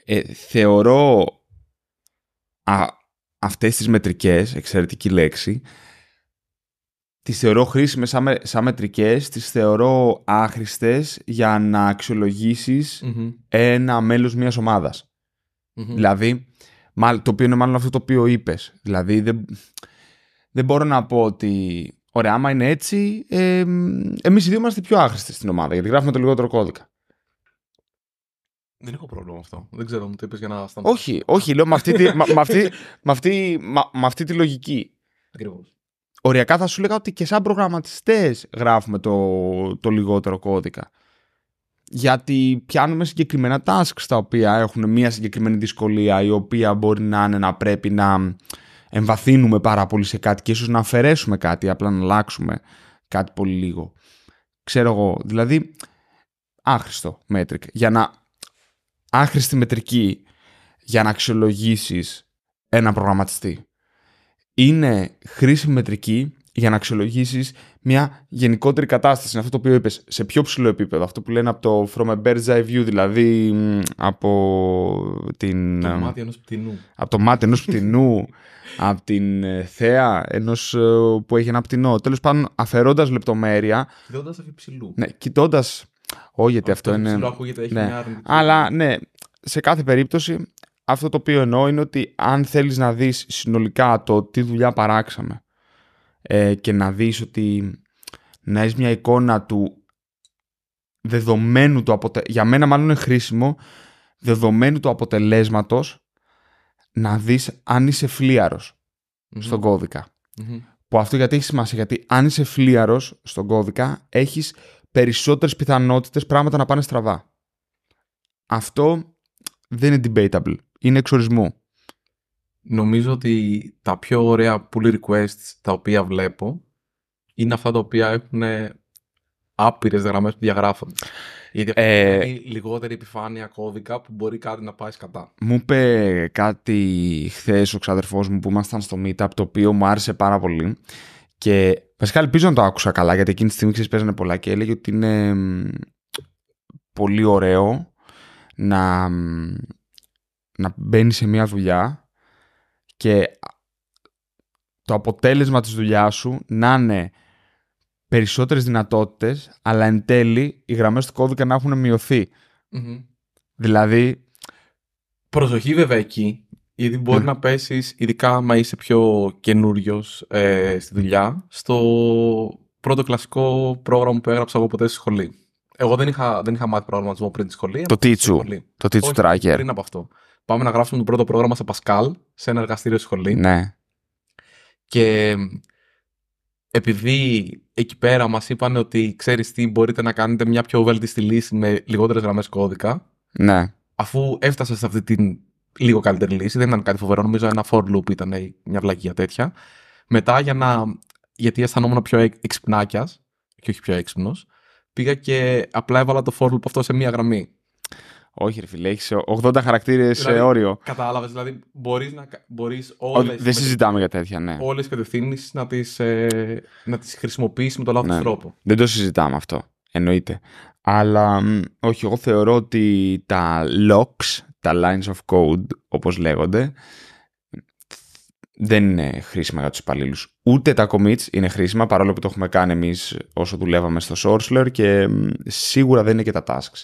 Ε, θεωρώ α, αυτές τις μετρικές, εξαιρετική λέξη, τις θεωρώ χρήσιμες σαν, με, σαν μετρικές, τις θεωρώ άχρηστες για να αξιολογησεις ένα μέλος μιας ομάδας. Mm-hmm. Δηλαδή, το οποίο είναι μάλλον αυτό το οποίο είπες. Δηλαδή, δεν, δεν μπορώ να πω ότι... Ωραία, άμα είναι έτσι, ε, εμείς οι δύο είμαστε πιο άχρηστοι στην ομάδα, γιατί γράφουμε το λιγότερο κώδικα. Δεν έχω πρόβλημα αυτό. Δεν ξέρω, μου το είπες για να σταματήσω. Όχι, όχι, λέω με αυτή, τη, αυτή τη λογική. Ακριβώς οριακά θα σου λέγα ότι και σαν προγραμματιστές γράφουμε το, το λιγότερο κώδικα. Γιατί πιάνουμε συγκεκριμένα tasks τα οποία έχουν μια συγκεκριμένη δυσκολία η οποία μπορεί να είναι να πρέπει να εμβαθύνουμε πάρα πολύ σε κάτι και ίσως να αφαιρέσουμε κάτι, απλά να αλλάξουμε κάτι πολύ λίγο. Ξέρω εγώ, δηλαδή άχρηστο μέτρικ. Για να άχρηστη μετρική για να αξιολογήσεις ένα προγραμματιστή είναι χρήσιμη μετρική για να αξιολογήσεις μια γενικότερη κατάσταση. αυτό το οποίο είπες σε πιο ψηλό επίπεδο. Αυτό που λένε από το From a Bird's Eye View, δηλαδή από την. Το ε, μάτι ενός πτηνού. Από το μάτι ενός πτηνού, από την ε, θέα ενός ε, που έχει ένα πτηνό. Τέλος πάντων, αφαιρώντας λεπτομέρεια. Κοιτώντας από υψηλού. Ναι, κοιτώντας. Όχι, γιατί αυτό, είναι. Ψηλό ακούγεται, έχει ναι, μια Αλλά ναι, σε κάθε περίπτωση αυτό το οποίο εννοώ είναι ότι αν θέλεις να δεις συνολικά το τι δουλειά παράξαμε ε, και να δεις ότι να έχεις μια εικόνα του δεδομένου του αποτελέσματος, για μένα μάλλον είναι χρήσιμο, δεδομένου του αποτελέσματος να δεις αν είσαι στον κωδικα Που αυτό γιατί έχει σημασία, γιατί αν είσαι φλίαρος στον κώδικα έχεις περισσότερες πιθανότητες πράγματα να πάνε στραβά. Αυτό δεν είναι debatable είναι εξορισμού. Νομίζω ότι τα πιο ωραία pull requests τα οποία βλέπω είναι αυτά τα οποία έχουν άπειρες γραμμές που διαγράφονται. Γιατί ε, δηλαδή λιγότερη επιφάνεια κώδικα που μπορεί κάτι να πάει κατά. Μου είπε κάτι χθες ο ξαδερφός μου που ήμασταν στο Meetup το οποίο μου άρεσε πάρα πολύ. Και βασικά ελπίζω να το άκουσα καλά γιατί εκείνη τη στιγμή ξέρεις παίζανε πολλά και έλεγε ότι είναι πολύ ωραίο να να μπαίνεις σε μια δουλειά και το αποτέλεσμα της δουλειάς σου να είναι περισσότερες δυνατότητες, αλλά εν τέλει οι γραμμές του κώδικα να έχουν Δηλαδή... Προσοχή βέβαια εκεί, γιατί μπορεί ναι. να πέσεις, ειδικά άμα είσαι πιο καινούριος ε, στη δουλειά, στο πρώτο κλασικό πρόγραμμα που έγραψα εγώ ποτέ στη σχολή. Εγώ δεν είχα, δεν είχα μάθει προγραμματισμό πριν τη σχολή. Το Teachu. Το Tracker. Πριν από αυτό πάμε να γράψουμε το πρώτο πρόγραμμα σε Πασκάλ, σε ένα εργαστήριο σχολή. Ναι. Και επειδή εκεί πέρα μας είπαν ότι ξέρεις τι μπορείτε να κάνετε μια πιο βέλτιστη λύση με λιγότερες γραμμές κώδικα. Ναι. Αφού έφτασα σε αυτή την λίγο καλύτερη λύση, δεν ήταν κάτι φοβερό, νομίζω ένα for loop ήταν μια βλακία τέτοια. Μετά για να... γιατί αισθανόμουν πιο εξυπνάκιας και όχι πιο έξυπνος, πήγα και απλά έβαλα το for loop αυτό σε μία γραμμή. Όχι, ρε φίλε, έχεις 80 χαρακτήρες σε δηλαδή, όριο. Κατάλαβες, δηλαδή μπορείς να. Μπορείς όλες, δεν συζητάμε για τέτοια, ναι. Όλες τις κατευθύνσεις να τις ε, τις χρησιμοποιήσεις με τον λάθος ναι. τρόπο. Δεν το συζητάμε αυτό. Εννοείται. Αλλά όχι, εγώ θεωρώ ότι τα locks, τα lines of code, όπως λέγονται, δεν είναι χρήσιμα για τους υπαλλήλους. Ούτε τα commits είναι χρήσιμα, παρόλο που το έχουμε κάνει εμείς όσο δουλεύαμε στο Sourceler και σίγουρα δεν είναι και τα tasks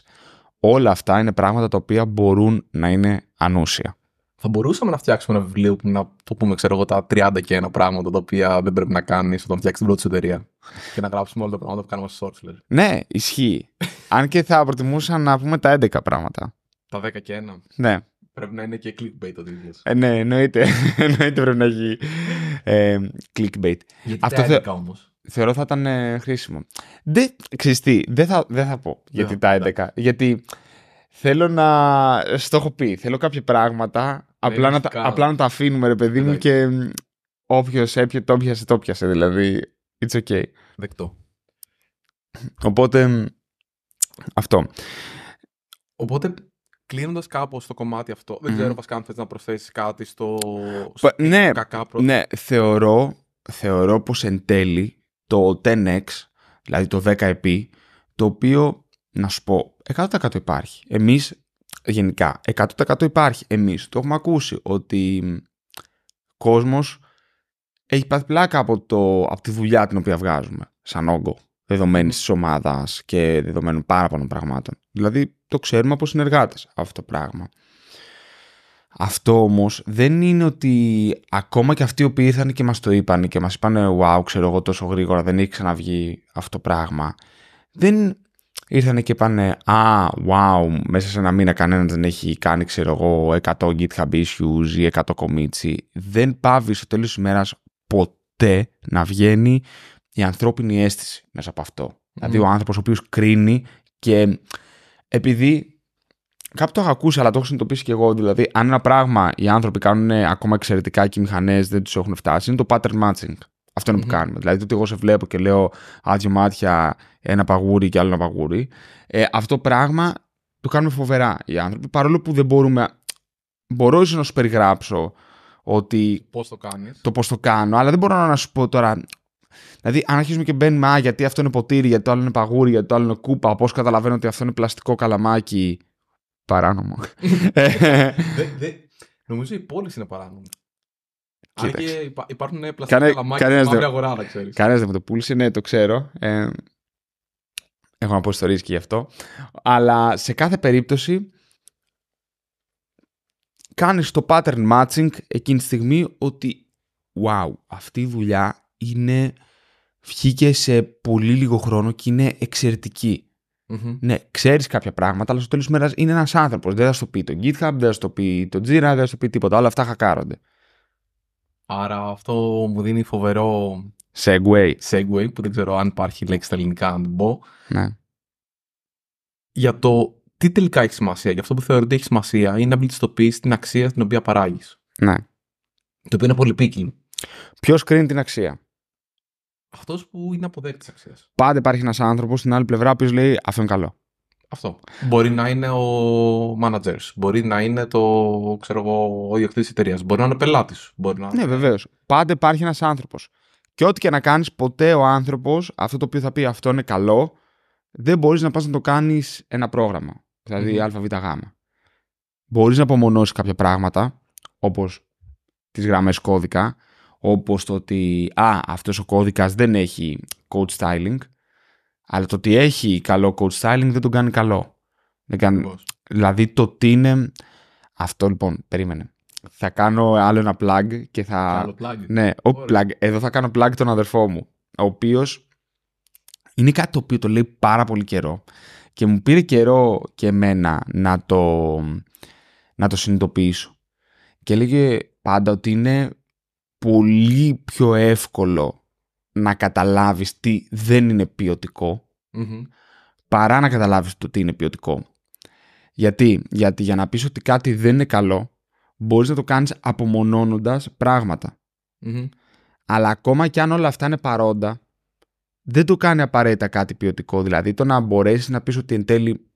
όλα αυτά είναι πράγματα τα οποία μπορούν να είναι ανούσια. Θα μπορούσαμε να φτιάξουμε ένα βιβλίο που να το πούμε, ξέρω εγώ, τα 30 και ένα πράγματα τα οποία δεν πρέπει να κάνεις όταν φτιάξεις την πρώτη σου εταιρεία. και να γράψουμε όλα τα πράγματα που κάνουμε στο Shortflare. Δηλαδή. Ναι, ισχύει. Αν και θα προτιμούσα να πούμε τα 11 πράγματα. Τα 10 και ένα. Ναι. Πρέπει να είναι και clickbait ο τίτλο. Ε, ναι, εννοείται. εννοείται πρέπει να έχει ε, clickbait. Γιατί Αυτό τα 11 θεωρώ θα ήταν ε, χρήσιμο. Δεν, δεν θα, δεν θα πω γιατί ναι, τα 11. Ναι. Γιατί θέλω να... Στο έχω πει, θέλω κάποια πράγματα, απλά, να, απλά να τα αφήνουμε ρε παιδί μου και όποιο έπιασε, το πιασε, το Δηλαδή, it's okay. Δεκτό. Οπότε, αυτό. Οπότε, κλείνοντας κάπως το κομμάτι δεν ξέρω βασικά αν θες να προσθέσεις κάτι στο. στο ναι, κακά ναι, θεωρώ, θεωρώ πως εν τέλει το 10x, δηλαδή το 10 επι το οποίο, να σου πω, 100% υπάρχει. Εμείς, γενικά, 100% υπάρχει. Εμείς το έχουμε ακούσει ότι κόσμος έχει πάθει πλάκα από, το, από τη δουλειά την οποία βγάζουμε, σαν όγκο, δεδομένη της ομάδας και δεδομένων πάρα πολλών πραγμάτων. Δηλαδή, το ξέρουμε από συνεργάτες αυτό το πράγμα. Αυτό όμως δεν είναι ότι ακόμα και αυτοί οι οποίοι ήρθαν και μας το είπαν και μας είπαν Wow, ξέρω εγώ τόσο γρήγορα, δεν έχει ξαναβγεί αυτό το πράγμα. Δεν ήρθαν και πάνε Α, wow, μέσα σε ένα μήνα κανένας δεν έχει κάνει, ξέρω εγώ, 100 GitHub issues ή 100 commits. Δεν πάβει στο τέλος της ημέρας ποτέ να βγαίνει η ανθρώπινη αίσθηση μέσα από αυτό. Δηλαδή ναι. ο άνθρωπος ο οποίος κρίνει και επειδή Κάπου το έχω ακούσει, αλλά το έχω συνειδητοποιήσει και εγώ. Δηλαδή, αν ένα πράγμα οι άνθρωποι κάνουν ακόμα εξαιρετικά και οι μηχανές δεν τους έχουν φτάσει, είναι το pattern matching. Αυτό που κάνουμε. Δηλαδή, το ότι εγώ σε βλέπω και λέω άδειο μάτια, ένα παγούρι και άλλο ένα παγούρι. Ε, αυτό πράγμα το κάνουμε φοβερά οι άνθρωποι. Παρόλο που δεν μπορούμε. Μπορώ ίσως να σου περιγράψω ότι. Πώς το κάνεις. Το πώς το κάνω, αλλά δεν μπορώ να σου πω τώρα. Δηλαδή, αν αρχίσουμε και μπαίνουμε, α, γιατί αυτό είναι ποτήρι, γιατί το άλλο είναι παγούρι, γιατί το άλλο είναι κούπα, πώς καταλαβαίνω ότι αυτό είναι πλαστικό καλαμάκι Παράνομο. Νομίζω η πόλη είναι παράνομη. Αν και υπάρχουν πλαστικά λαμάκια στην μαύρη αγορά, δεν ξέρεις. Κανένας δεν με το πούλησε, ναι, το ξέρω. Ε, έχω να πω ιστορίες και γι' αυτό. Αλλά σε κάθε περίπτωση κάνεις το pattern matching εκείνη τη στιγμή ότι wow, αυτή η δουλειά είναι βγήκε σε πολύ λίγο χρόνο και είναι εξαιρετική. Mm-hmm. Ναι, ξέρεις κάποια πράγματα, αλλά στο τέλος μέρας είναι ένας άνθρωπος. Δεν θα σου πει το GitHub, δεν θα σου πει το Jira, δεν θα σου πει τίποτα. Όλα αυτά χακάρονται. Άρα αυτό μου δίνει φοβερό. Segway. Segway, που δεν ξέρω αν υπάρχει λέξη στα ελληνικά, να την πω. Ναι. Για το τι τελικά έχει σημασία. Για αυτό που θεωρώ ότι έχει σημασία είναι να πληθυστοποιήσει την αξία την οποία παράγεις. Ναι. Το οποίο είναι πολύ Ποιος κρίνει την αξία αυτός που είναι αποδέκτη αξίας. Πάντα υπάρχει ένας άνθρωπος στην άλλη πλευρά που λέει Αυτό είναι καλό. Αυτό. Μπορεί να είναι ο manager, μπορεί να είναι το, ξέρω εγώ, ο ιδιοκτήτης εταιρείας, μπορεί να είναι πελάτης. Να... Ναι, βεβαίως. Πάντα υπάρχει ένας άνθρωπος. Και ό,τι και να κάνεις, ποτέ ο άνθρωπος, αυτό το οποίο θα πει αυτό είναι καλό, δεν μπορείς να πας να το κάνεις ένα πρόγραμμα. Δηλαδή mm-hmm. ΑΒΓ. Μπορείς να απομονώσεις κάποια πράγματα, όπως τις γραμμές κώδικα, όπως το ότι α, αυτός ο κώδικας δεν έχει coach styling, αλλά το ότι έχει καλό coach styling δεν τον κάνει καλό. Δεν κάνει... Δηλαδή το τι είναι... Αυτό λοιπόν, περίμενε. Θα κάνω άλλο ένα plug και θα... Άλλο plug. Ναι, ο plug. Εδώ θα κάνω plug τον αδερφό μου, ο οποίος είναι κάτι το οποίο το λέει πάρα πολύ καιρό και μου πήρε καιρό και εμένα να το, να το συνειδητοποιήσω. Και έλεγε πάντα ότι είναι πολύ πιο εύκολο να καταλάβεις τι δεν είναι ποιοτικό, παρά να καταλάβεις το τι είναι ποιοτικό. Γιατί, γιατί για να πεις ότι κάτι δεν είναι καλό, μπορείς να το κάνεις απομονώνοντας Αλλά ακόμα και αν όλα αυτά είναι παρόντα, δεν το κάνει απαραίτητα κάτι ποιοτικό. Δηλαδή το να μπορέσεις να πεις ότι εν τέλει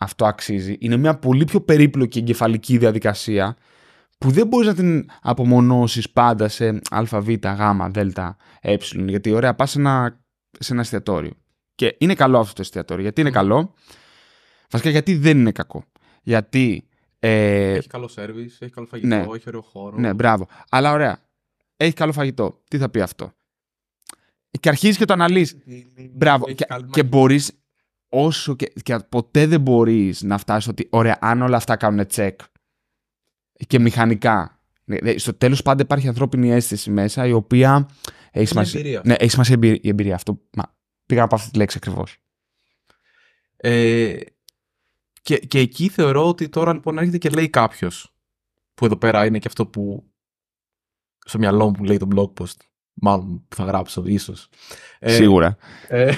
αυτό αξίζει, είναι μια πολύ πιο περίπλοκη εγκεφαλική διαδικασία που δεν μπορείς να την απομονώσεις πάντα σε α, β, γ, δ, ε, γιατί ωραία πας σε ένα, σε εστιατόριο. Και είναι καλό αυτό το εστιατόριο. Γιατί είναι καλό, βασικά γιατί δεν είναι κακό. Γιατί... Ε, έχει καλό σερβις, έχει καλό φαγητό, ναι. έχει ωραίο χώρο. Ναι, μπράβο. Αλλά ωραία, έχει καλό φαγητό. Τι θα πει αυτό. Και αρχίζεις και το αναλύεις. Μπράβο. Και, και μπορείς όσο και, και ποτέ δεν μπορείς να φτάσεις ότι ωραία, αν όλα αυτά κάνουν check, και μηχανικά. Ναι, στο τέλος, πάντα υπάρχει ανθρώπινη αίσθηση μέσα η οποία έχει σημασία. Εμπειρία. Ναι, έχει σημασία η εμπειρία. Αυτό. Μα, πήγα από αυτή τη λέξη ακριβώς. Ε, και, και εκεί θεωρώ ότι τώρα λοιπόν έρχεται και λέει κάποιος. Που εδώ πέρα είναι και αυτό που στο μυαλό μου λέει το blog post. Μάλλον που θα γράψω, ίσως. Ε, Σίγουρα. Ε,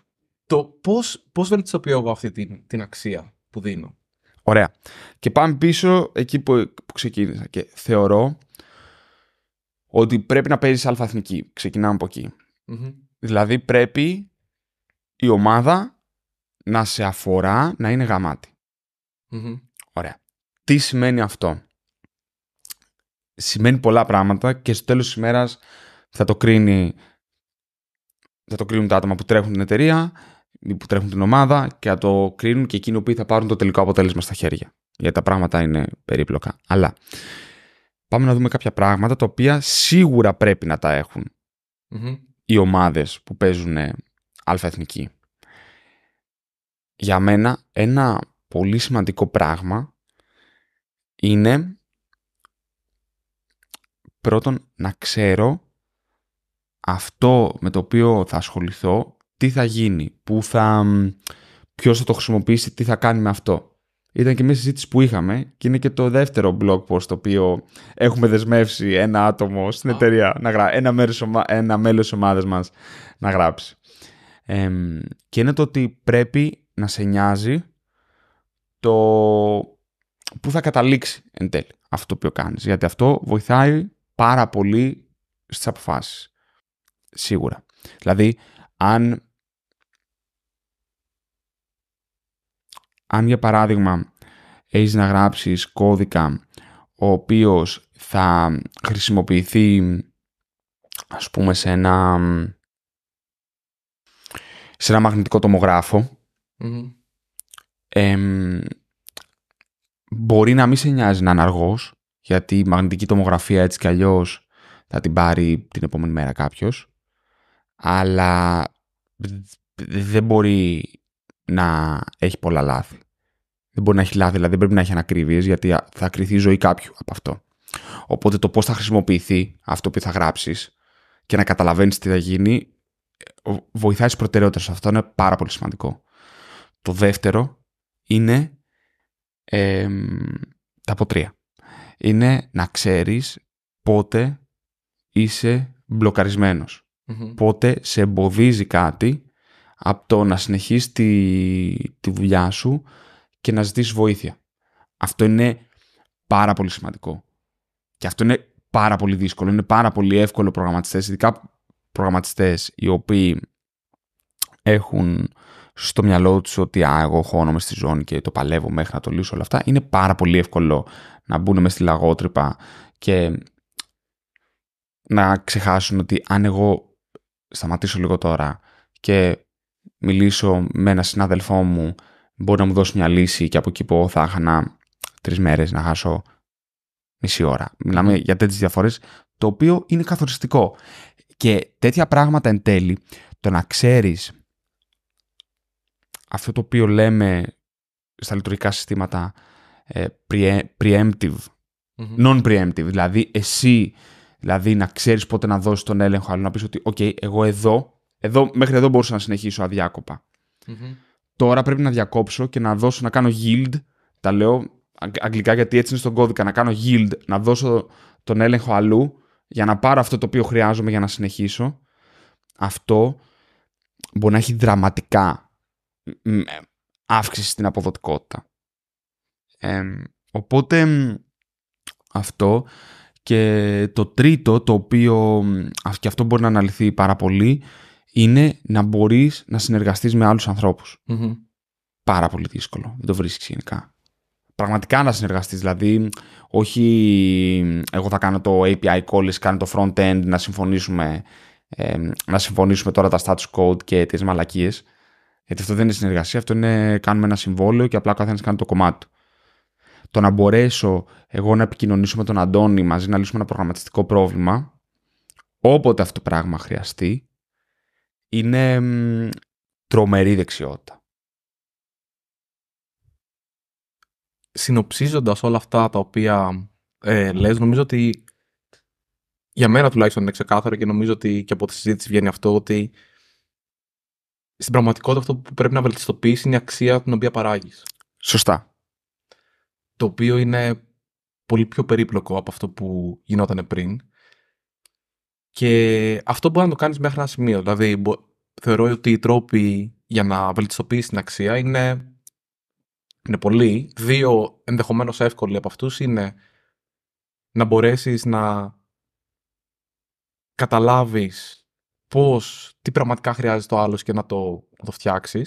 το πώς πώς βελτιστοποιώ εγώ αυτή την, την αξία που δίνω. Ωραία. Και πάμε πίσω εκεί που, ξεκίνησα. Και θεωρώ ότι πρέπει να παίζεις αλφαθνική. Ξεκινάμε από Δηλαδή πρέπει η ομάδα να σε αφορά να είναι Ωραία. Τι σημαίνει αυτό. Σημαίνει πολλά πράγματα και στο τέλος της ημέρας θα το κρίνει θα το κρίνουν τα άτομα που τρέχουν την εταιρεία που τρέχουν την ομάδα και θα το κρίνουν και εκείνοι που θα πάρουν το τελικό αποτέλεσμα στα χέρια. Γιατί τα πράγματα είναι περίπλοκα. Αλλά πάμε να δούμε κάποια πράγματα τα οποία σίγουρα πρέπει να τα εχουν οι ομάδες που παίζουν ε, αλφαεθνική. Για μένα ένα πολύ σημαντικό πράγμα είναι πρώτον να ξέρω αυτό με το οποίο θα ασχοληθώ τι θα γίνει, που θα, ποιος θα το χρησιμοποιήσει, τι θα κάνει με αυτό. Ήταν και μια συζήτηση που είχαμε και είναι και το δεύτερο blog post το οποίο έχουμε δεσμεύσει ένα άτομο στην εταιρεία, να γράψει, ένα, μέρος, ένα μέλος ομάδας μας να γράψει. και είναι το ότι πρέπει να σε νοιάζει το που θα καταλήξει εν τέλει αυτό που οποίο κάνεις. Γιατί αυτό βοηθάει πάρα πολύ στις αποφάσεις. Σίγουρα. Δηλαδή, αν Αν για παράδειγμα έχεις να γράψεις κώδικα ο οποίος θα χρησιμοποιηθεί ας πούμε σε ένα, σε ένα μαγνητικό μπορεί να μην σε νοιάζει να είναι αργός γιατί η μαγνητική τομογραφία έτσι κι αλλιώς θα την πάρει την επόμενη μέρα κάποιος αλλά δεν μπορεί να έχει πολλά λάθη. Δεν μπορεί να έχει λάθη, δηλαδή δεν πρέπει να έχει ανακρίβειες, γιατί θα κρυθεί η ζωή κάποιου από αυτό. Οπότε το πώς θα χρησιμοποιηθεί αυτό που θα γράψεις και να καταλαβαίνεις τι θα γίνει, ε, βοηθάει τις προτεραιότητες. Αυτό είναι πάρα πολύ σημαντικό. Το δεύτερο είναι τα από Είναι να ξέρεις πότε είσαι Πότε σε εμποδίζει κάτι από το να συνεχίσεις τη, τη δουλειά σου και να ζητήσεις βοήθεια. Αυτό είναι πάρα πολύ σημαντικό. Και αυτό είναι πάρα πολύ δύσκολο. Είναι πάρα πολύ εύκολο προγραμματιστές, ειδικά προγραμματιστές οι οποίοι έχουν στο μυαλό τους ότι α, εγώ χώνομαι στη ζώνη και το παλεύω μέχρι να το λύσω όλα αυτά, είναι πάρα πολύ εύκολο να μπουν μέσα στη λαγότρυπα και να ξεχάσουν ότι αν εγώ σταματήσω λίγο τώρα και μιλήσω με ένα συνάδελφό μου, μπορεί να μου δώσει μια λύση και από εκεί που θα έχανα τρεις μέρες να χάσω μισή ώρα. Μιλάμε για τέτοιες διαφορές, το οποίο είναι καθοριστικό. Και τέτοια πράγματα εν τέλει, το να ξέρεις αυτό το οποίο λέμε στα λειτουργικά συστήματα ε, preemptive, non-preemptive, δηλαδή εσύ δηλαδή να ξέρεις πότε να δώσεις τον έλεγχο, αλλά να πεις ότι okay, εγώ εδώ εδώ, μέχρι εδώ μπορούσα να συνεχίσω Τώρα πρέπει να διακόψω και να δώσω να κάνω yield. Τα λέω αγγλικά γιατί έτσι είναι στον κώδικα. Να κάνω yield, να δώσω τον έλεγχο αλλού για να πάρω αυτό το οποίο χρειάζομαι για να συνεχίσω. Αυτό μπορεί να έχει δραματικά αύξηση στην αποδοτικότητα. οπότε αυτό και το τρίτο το οποίο και αυτό μπορεί να αναλυθεί πάρα πολύ είναι να μπορείς να συνεργαστείς με άλλους mm-hmm. Πάρα πολύ δύσκολο. Δεν το βρίσκεις γενικά. Πραγματικά να συνεργαστείς. Δηλαδή, όχι εγώ θα κάνω το API call, εσύ κάνω το front-end, να συμφωνήσουμε, να συμφωνήσουμε τώρα τα status code και τις μαλακίες. Γιατί αυτό δεν είναι συνεργασία, αυτό είναι κάνουμε ένα συμβόλαιο και απλά ο καθένας κάνει το κομμάτι του. Το να μπορέσω εγώ να επικοινωνήσω με τον Αντώνη μαζί να λύσουμε ένα προγραμματιστικό πρόβλημα, όποτε αυτό το πράγμα χρειαστεί, είναι τρομερή δεξιότητα. Συνοψίζοντας όλα αυτά τα οποία ε, λες, νομίζω ότι για μένα τουλάχιστον είναι ξεκάθαρο και νομίζω ότι και από τη συζήτηση βγαίνει αυτό ότι στην πραγματικότητα αυτό που πρέπει να βελτιστοποιήσει είναι η αξία την οποία παράγεις. Σωστά. Το οποίο είναι πολύ πιο περίπλοκο από αυτό που γινόταν πριν. Και αυτό μπορεί να το κάνεις μέχρι ένα σημείο. Δηλαδή, θεωρώ ότι οι τρόποι για να βελτιστοποιήσει την αξία είναι, είναι πολλοί. Δύο ενδεχομένως εύκολοι από αυτούς είναι να μπορέσεις να καταλάβεις πώς, τι πραγματικά χρειάζεται το άλλο και να το, να φτιάξει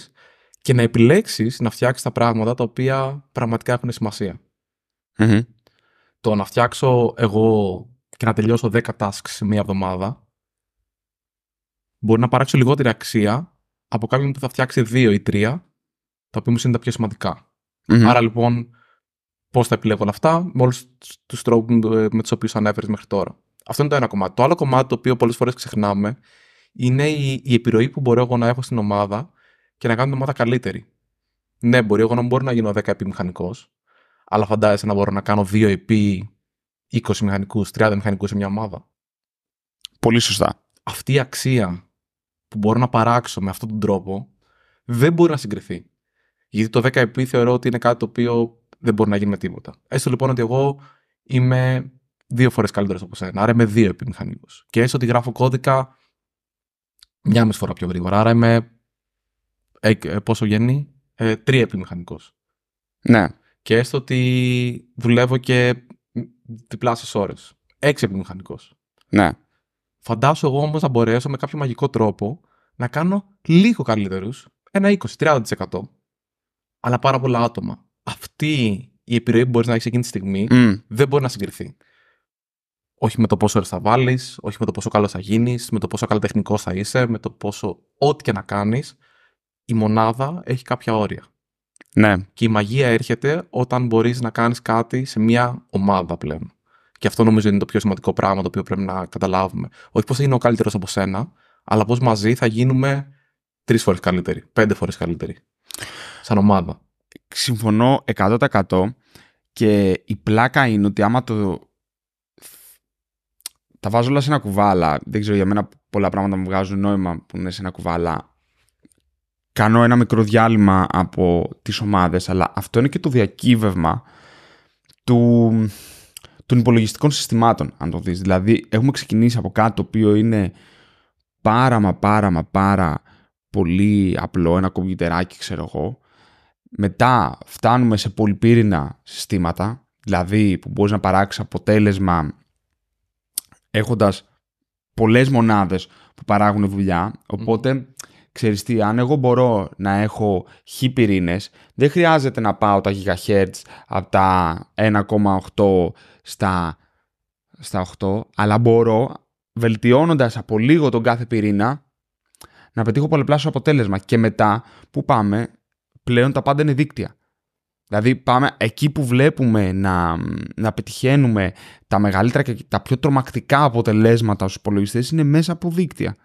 και να επιλέξεις να φτιάξεις τα πράγματα τα οποία πραγματικά έχουν Το να φτιάξω εγώ και να τελειώσω 10 tasks σε μία εβδομάδα, μπορεί να παράξω λιγότερη αξία από κάποιον που θα φτιάξει 2 ή 3, τα οποία μου είναι τα πιο σημαντικα Άρα λοιπόν, πώς θα επιλέγω όλα αυτά, ε, με όλου του τρόπου με τους οποίους ανέφερε μέχρι τώρα. Αυτό είναι το ένα κομμάτι. Το άλλο κομμάτι το οποίο πολλές φορές ξεχνάμε είναι η, η επιρροή που μπορώ εγώ να έχω στην ομάδα και να κάνω την ομάδα καλύτερη. Ναι, μπορεί εγώ να μπορώ να γίνω 10 επί αλλά φαντάζεσαι να μπορώ να κάνω 2 επί 20 μηχανικού, 30 μηχανικούς σε μια ομάδα. Πολύ σωστά. Αυτή η αξία που μπορώ να παράξω με αυτόν τον τρόπο δεν μπορεί να συγκριθεί. Γιατί το 10 επί θεωρώ ότι είναι κάτι το οποίο δεν μπορεί να γίνει με τίποτα. Έστω λοιπόν ότι εγώ είμαι δύο φορές καλύτερος από σένα. Άρα είμαι δύο επί Και έστω ότι γράφω κώδικα μια μισή φορά πιο γρήγορα. Άρα είμαι. Ε, ε, πόσο γεννή, ε, τρία επιμηχανικό. Ναι. Και έστω ότι δουλεύω και διπλάσιες ώρες. Έξυπνο μηχανικός. Ναι. Φαντάζομαι εγώ όμως να μπορέσω με κάποιο μαγικό τρόπο να κάνω λίγο καλύτερους, ένα 20-30%, αλλά πάρα πολλά άτομα. Αυτή η επιρροή που μπορείς να έχεις εκείνη τη στιγμή δεν μπορεί να συγκριθεί. Όχι με το πόσο ώρες θα βάλεις, όχι με το πόσο καλός θα γίνεις, με το πόσο καλλιτεχνικός θα είσαι, με το πόσο ό,τι και να κάνεις, η μονάδα έχει κάποια όρια. Ναι. Και η μαγεία έρχεται όταν μπορείς να κάνεις κάτι σε μια ομάδα πλέον. Και αυτό νομίζω είναι το πιο σημαντικό πράγμα το οποίο πρέπει να καταλάβουμε. Όχι πώ θα γίνω ο καλύτερος από σένα, αλλά πώ μαζί θα γίνουμε τρεις φορές καλύτεροι, πέντε φορές καλύτεροι. Σαν ομάδα. Συμφωνώ 100% και η πλάκα είναι ότι άμα το. Τα βάζω όλα σε ένα κουβάλα. Δεν ξέρω για μένα πολλά πράγματα μου βγάζουν νόημα που είναι σε ένα κουβάλα κάνω ένα μικρό διάλειμμα από τις ομάδες, αλλά αυτό είναι και το διακύβευμα του, των υπολογιστικών συστημάτων, αν το δεις. Δηλαδή, έχουμε ξεκινήσει από κάτι το οποίο είναι πάρα μα πάρα μα πάρα πολύ απλό, ένα κομπιουτεράκι ξέρω εγώ. Μετά φτάνουμε σε πολυπύρινα συστήματα, δηλαδή που μπορείς να παράξεις αποτέλεσμα έχοντας πολλές μονάδες που παράγουν δουλειά, οπότε ξέρεις τι, αν εγώ μπορώ να έχω χ πυρήνες, δεν χρειάζεται να πάω τα GHz από τα 1,8 στα, στα 8, αλλά μπορώ, βελτιώνοντας από λίγο τον κάθε πυρήνα, να πετύχω πολλαπλάσιο αποτέλεσμα. Και μετά, που πάμε, πλέον τα πάντα είναι δίκτυα. Δηλαδή πάμε εκεί που βλέπουμε να, να πετυχαίνουμε τα μεγαλύτερα και τα πιο τρομακτικά αποτελέσματα στους υπολογιστές είναι μέσα από δίκτυα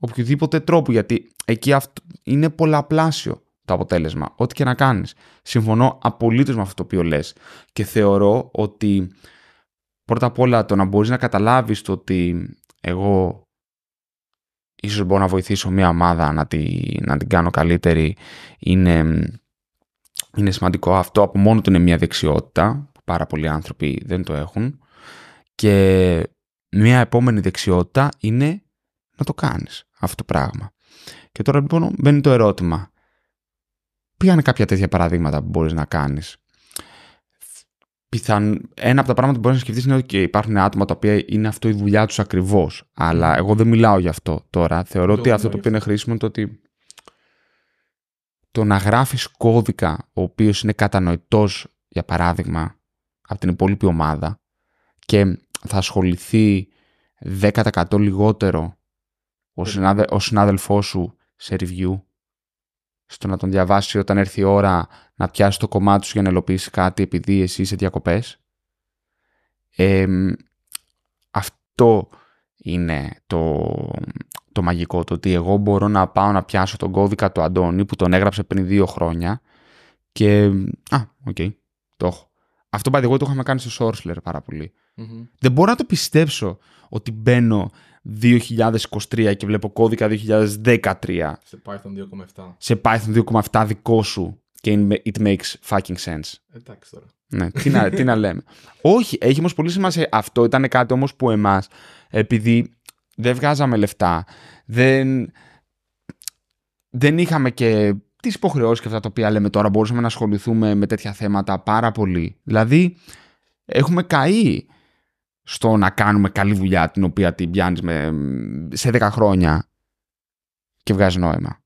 οποιοδήποτε τρόπο, γιατί εκεί αυτό είναι πολλαπλάσιο το αποτέλεσμα, ό,τι και να κάνεις. Συμφωνώ απολύτως με αυτό το οποίο λες και θεωρώ ότι πρώτα απ' όλα το να μπορείς να καταλάβεις το ότι εγώ ίσως μπορώ να βοηθήσω μια ομάδα να, τη, να την κάνω καλύτερη είναι, είναι σημαντικό. Αυτό από μόνο του είναι μια δεξιότητα που πάρα πολλοί άνθρωποι δεν το έχουν και μια επόμενη δεξιότητα είναι να το κάνεις αυτό το πράγμα. Και τώρα λοιπόν μπαίνει το ερώτημα. Ποια είναι κάποια τέτοια παραδείγματα που μπορείς να κάνεις. Πιθαν... Ένα από τα πράγματα που μπορείς να σκεφτείς είναι ότι okay, υπάρχουν άτομα τα οποία είναι αυτό η δουλειά τους ακριβώς. Αλλά ναι. εγώ δεν μιλάω γι' αυτό τώρα. Θεωρώ ότι αυτό το οποίο είναι χρήσιμο είναι το ότι το να γράφεις κώδικα ο οποίος είναι κατανοητός, για παράδειγμα, από την υπόλοιπη ομάδα και θα ασχοληθεί 10% λιγότερο ο, συνάδε, συνάδελφός σου σε review, στο να τον διαβάσει όταν έρθει η ώρα να πιάσει το κομμάτι σου για να ελοπίσει κάτι επειδή εσύ είσαι διακοπές. αυτό είναι το, το μαγικό, το ότι εγώ μπορώ να πάω να πιάσω τον κώδικα του Αντώνη που τον έγραψε πριν δύο χρόνια και α, οκ, το έχω. Αυτό πάντα εγώ το είχαμε κάνει στο σόρσλερ πάρα Δεν μπορώ να το πιστέψω ότι μπαίνω 2023 και βλέπω κώδικα 2013. Σε Python 2,7. Σε Python 2,7 δικό σου και it makes fucking sense. Εντάξει τώρα. Ναι, τι να, λέμε. Όχι, έχει όμως πολύ σημασία. Αυτό ήταν κάτι όμως που εμάς, επειδή δεν βγάζαμε λεφτά, δεν, δεν είχαμε και τις υποχρεώσεις και αυτά τα οποία λέμε τώρα, μπορούσαμε να ασχοληθούμε με τέτοια θέματα πάρα πολύ. Δηλαδή, έχουμε καεί στο να κάνουμε καλή δουλειά την οποία την πιάνεις σε 10 χρόνια και βγάζει νόημα.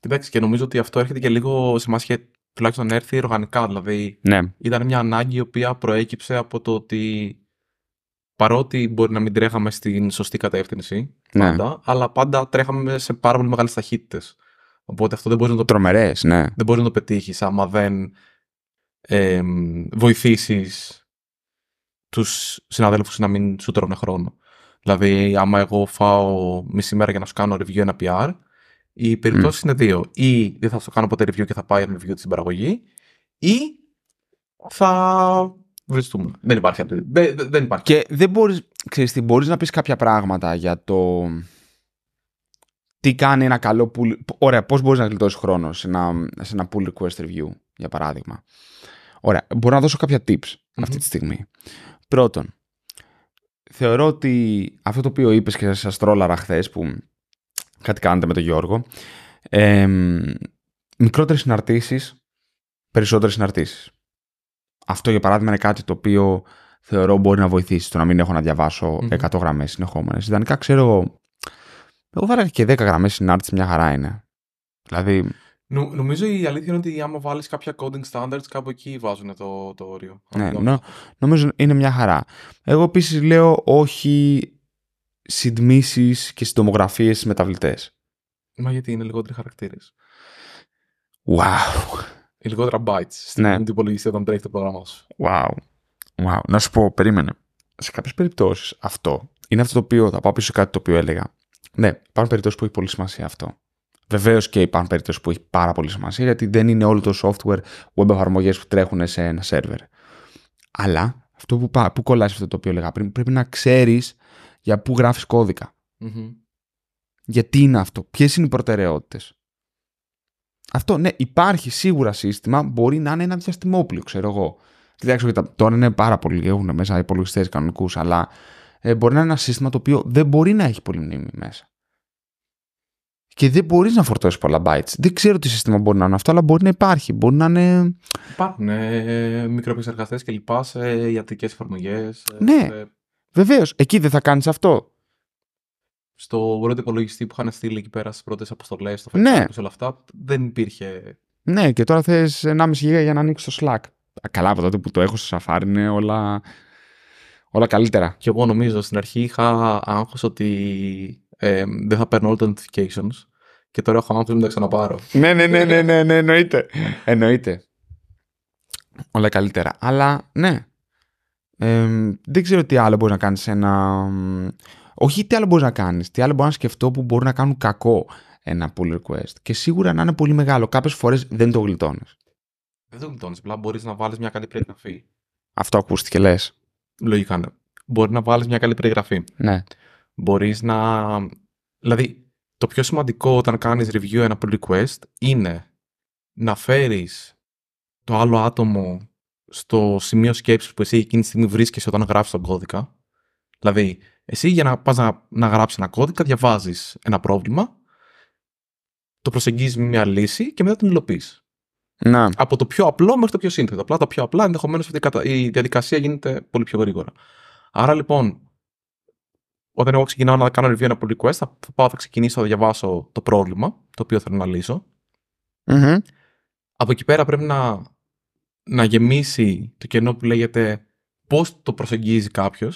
Εντάξει, και νομίζω ότι αυτό έρχεται και λίγο σε εμάς και τουλάχιστον έρθει οργανικά. Δηλαδή, ναι. ήταν μια ανάγκη η οποία προέκυψε από το ότι παρότι μπορεί να μην τρέχαμε στην σωστή κατεύθυνση ναι. πάντα, αλλά πάντα τρέχαμε σε πάρα πολύ μεγάλες ταχύτητες. Οπότε αυτό δεν μπορείς να το Τρομερές, ναι. Δεν μπορείς να το πετύχεις άμα δεν ε, βοηθήσεις τους συναδέλφους να μην σου τρώνε χρόνο. Δηλαδή, άμα εγώ φάω μισή μέρα για να σου κάνω review ένα PR, οι περιπτώσεις mm. είναι δύο. Ή δεν θα σου κάνω ποτέ review και θα πάει review στην παραγωγή, ή θα βριστούμε. Δεν υπάρχει αυτό. Δεν, υπάρχει. Και δεν μπορείς ξέρεις τι, μπορείς να πεις κάποια πράγματα για το τι κάνει ένα καλό pull... Ωραία, πώς μπορείς να γλιτώσεις χρόνο σε ένα, σε ένα pull request review, για παράδειγμα. Ωραία, μπορώ να δώσω κάποια tips mm-hmm. αυτή τη στιγμή. Πρώτον, θεωρώ ότι αυτό το οποίο είπες και σας τρόλαρα χθες που κάτι κάνετε με τον Γιώργο, ε, μικρότερες συναρτήσεις, περισσότερες συναρτήσεις. Αυτό για παράδειγμα είναι κάτι το οποίο θεωρώ μπορεί να βοηθήσει το να μην έχω να διαβάσω 100 γραμμές συνεχόμενες. Ιδανικά ξέρω εγώ, θα έλεγα και 10 γραμμές συνάρτηση μια χαρά είναι. Δηλαδή Νο, νομίζω η αλήθεια είναι ότι άμα βάλεις κάποια coding standards, κάπου εκεί βάζουν το, το όριο. Ναι, νο, νομίζω είναι μια χαρά. Εγώ επίσης λέω όχι συντμήσεις και συντομογραφίες στι μεταβλητές. Μα γιατί είναι λιγότεροι χαρακτήρες. Wow. Οι λιγότερα bytes στην ναι. υπολογιστή όταν τρέχει το πρόγραμμά σου. Wow. wow. Να σου πω, περίμενε. Σε κάποιες περιπτώσεις αυτό είναι αυτό το οποίο θα πάω πίσω σε κάτι το οποίο έλεγα. Ναι, υπάρχουν περιπτώσεις που έχει πολύ σημασία αυτό. Βεβαίως και υπάρχουν περίπτωση που έχει πάρα πολύ σημασία γιατί δεν είναι όλο το software web εφαρμογές που τρέχουν σε ένα σερβερ. Αλλά αυτό που, που κολλάει αυτό το οποίο έλεγα πριν, πρέπει να ξέρεις για πού γράφεις κώδικα. Γιατί είναι αυτό, ποιες είναι οι προτεραιότητες. Αυτό, ναι, υπάρχει σίγουρα σύστημα, μπορεί να είναι ένα διαστημόπλιο, ξέρω εγώ. Κοιτάξτε, τώρα είναι πάρα πολλοί, έχουν μέσα υπολογιστές κανονικούς, αλλά ε, μπορεί να είναι ένα σύστημα το οποίο δεν μπορεί να έχει πολύ μνήμη μέσα και δεν μπορείς να φορτώσεις πολλά bytes. Δεν ξέρω τι σύστημα μπορεί να είναι αυτό, αλλά μπορεί να υπάρχει. Μπορεί να είναι. Υπάρχουν ε, μικροπεξεργαστέ και λοιπά σε ιατρικές εφαρμογές. Ε, ναι. Βεβαίως. Εκεί δεν θα κάνεις αυτό. Στο πρώτο υπολογιστή που είχαν στείλει εκεί πέρα στις πρώτες αποστολές, στο ναι. Facebook ναι. και όλα αυτά, δεν υπήρχε. Ναι, και τώρα θες 1,5 γίγα για να ανοίξεις το Slack. Καλά από τότε που το έχω στο Safari είναι όλα, όλα καλύτερα. Και εγώ νομίζω στην αρχή είχα άγχος ότι ε, δεν θα παίρνω όλα τα notifications και τώρα έχω άνθρωπο να τα ξαναπάρω. ναι, ναι, ναι, ναι, ναι, ναι, εννοείται. εννοείται. Όλα καλύτερα. Αλλά ναι. Ε, δεν ξέρω τι άλλο μπορείς να κάνεις ένα. Όχι τι άλλο μπορείς να κάνεις, τι άλλο μπορεί να σκεφτώ που μπορεί να κάνουν κακό ένα pull request. Και σίγουρα να είναι πολύ μεγάλο. Κάποιες φορές δεν το γλιτώνεις. Δεν το γλιτώνεις. Απλά μπορείς να βάλεις μια καλή περιγραφή. Αυτό ακούστηκε, λες. Λογικά ναι. Μπορεί να βάλεις μια καλή περιγραφή. Ναι μπορείς να... Δηλαδή, το πιο σημαντικό όταν κάνεις review ένα pull request είναι να φέρεις το άλλο άτομο στο σημείο σκέψης που εσύ εκείνη τη στιγμή βρίσκεσαι όταν γράφεις τον κώδικα. Δηλαδή, εσύ για να πας να, γράψεις ένα κώδικα, διαβάζεις ένα πρόβλημα, το προσεγγίζεις με μια λύση και μετά την υλοποιείς. Να. Από το πιο απλό μέχρι το πιο σύνθετο. Απλά τα πιο απλά ενδεχομένως η διαδικασία γίνεται πολύ πιο γρήγορα. Άρα λοιπόν, όταν εγώ ξεκινάω να κάνω review ένα pull request, θα, θα πάω, θα ξεκινήσω να διαβάσω το πρόβλημα το οποίο θέλω να λύσω. Mm-hmm. Από εκεί πέρα πρέπει να, να γεμίσει το κενό που λέγεται πώς το προσεγγίζει κάποιος,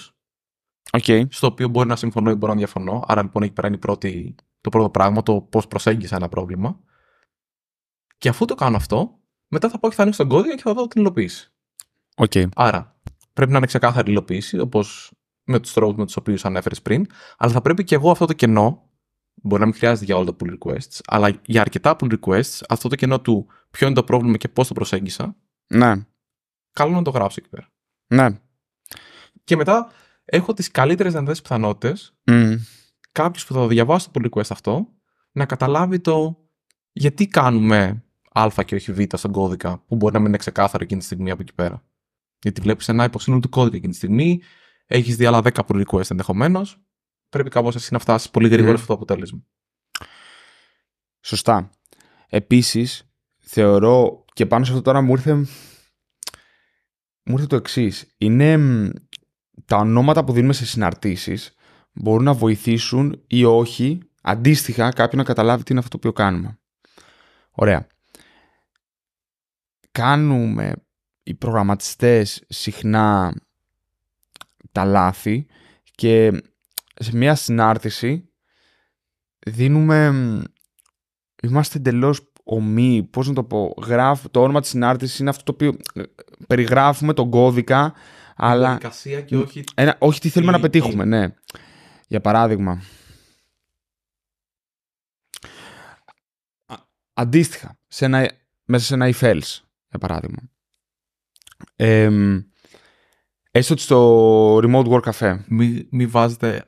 okay. στο οποίο μπορεί να συμφωνώ ή μπορεί να διαφωνώ. Άρα λοιπόν εκεί πέρα είναι η μπορει να διαφωνω αρα λοιπον εκει περα ειναι πρωτη το πρώτο πράγμα, το πώς προσέγγισα ένα πρόβλημα. Και αφού το κάνω αυτό, μετά θα πω και θα είναι στον κώδικα και θα δω την υλοποίηση. Okay. Άρα πρέπει να είναι ξεκάθαρη υλοποίηση, όπως με τους τρόπους με τους οποίους ανέφερες πριν, αλλά θα πρέπει και εγώ αυτό το κενό. Μπορεί να μην χρειάζεται για όλα τα pull requests, αλλά για αρκετά pull requests, αυτό το κενό του ποιο είναι το πρόβλημα και πώς το προσέγγισα. Ναι. Καλό να το γράψω εκεί πέρα. Ναι. Και μετά έχω τις καλύτερες δυνατές πιθανότητες mm. κάποιος που θα διαβάσει το pull request αυτό να καταλάβει το γιατί κάνουμε Α και όχι Β στον κώδικα, που μπορεί να μην είναι ξεκάθαρο εκείνη τη στιγμή από εκεί πέρα. Γιατί βλέπεις ένα υποσύνολο του κώδικα εκείνη τη στιγμή, έχεις δει άλλα 10 pull requests ενδεχομένως. Πρέπει κάπως εσύ να φτάσεις πολύ γρήγορα ναι. σε αυτό το αποτέλεσμα. Σωστά. Επίσης, θεωρώ και πάνω σε αυτό τώρα μου ήρθε. Μου ήρθε το εξής. Είναι τα ονόματα που δίνουμε σε συναρτήσεις μπορούν να βοηθήσουν ή όχι αντίστοιχα κάποιον να καταλάβει τι είναι αυτό το οποίο κάνουμε. Ωραία. Κάνουμε οι προγραμματιστές συχνά τα λάθη και σε μια συνάρτηση δίνουμε... Είμαστε εντελώς ομοί, πώς να το πω, γράφ, το όνομα της συνάρτησης είναι αυτό το οποίο ε, περιγράφουμε τον κώδικα, αλλά... και όχι... Ένα, όχι τι θέλουμε να πετύχουμε, ναι. Για παράδειγμα. Αντίστοιχα, σε ένα, μέσα σε ένα else για παράδειγμα. Έστω ότι στο remote work cafe. Μην μη βάζετε.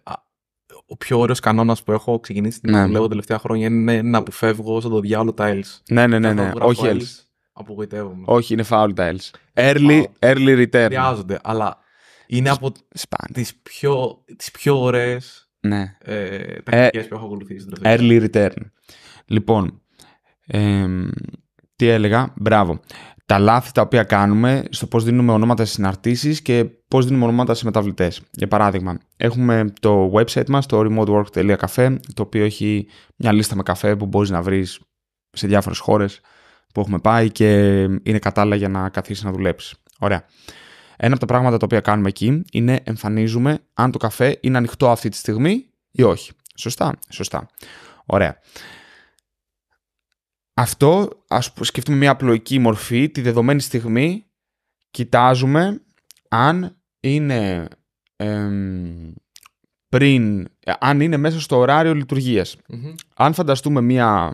Ο πιο ωραίος κανόνας που έχω ξεκινήσει ναι. λέω τελευταία χρόνια είναι να αποφεύγω το διάλογο τα else. Ναι, ναι, ναι. ναι. Όχι else. Απογοητεύομαι. Όχι, είναι foul τα else. Early, early return. Χρειάζονται, αλλά είναι από τις πιο, τις πιο ωραίες ναι. ε, ε, που έχω ακολουθήσει. Early return. Λοιπόν, τι έλεγα, μπράβο τα λάθη τα οποία κάνουμε στο πώς δίνουμε ονόματα σε συναρτήσεις και πώς δίνουμε ονόματα σε μεταβλητές. Για παράδειγμα, έχουμε το website μας, το remotework.cafe, το οποίο έχει μια λίστα με καφέ που μπορείς να βρεις σε διάφορες χώρες που έχουμε πάει και είναι κατάλληλα για να καθίσεις να δουλέψεις. Ωραία. Ένα από τα πράγματα τα οποία κάνουμε εκεί είναι εμφανίζουμε αν το καφέ είναι ανοιχτό αυτή τη στιγμή ή όχι. Σωστά, σωστά. Ωραία. Αυτό, ας σκεφτούμε μια απλοϊκή μορφή, τη δεδομένη στιγμή κοιτάζουμε αν είναι πριν, αν είναι μέσα στο ωράριο Αν φανταστούμε μια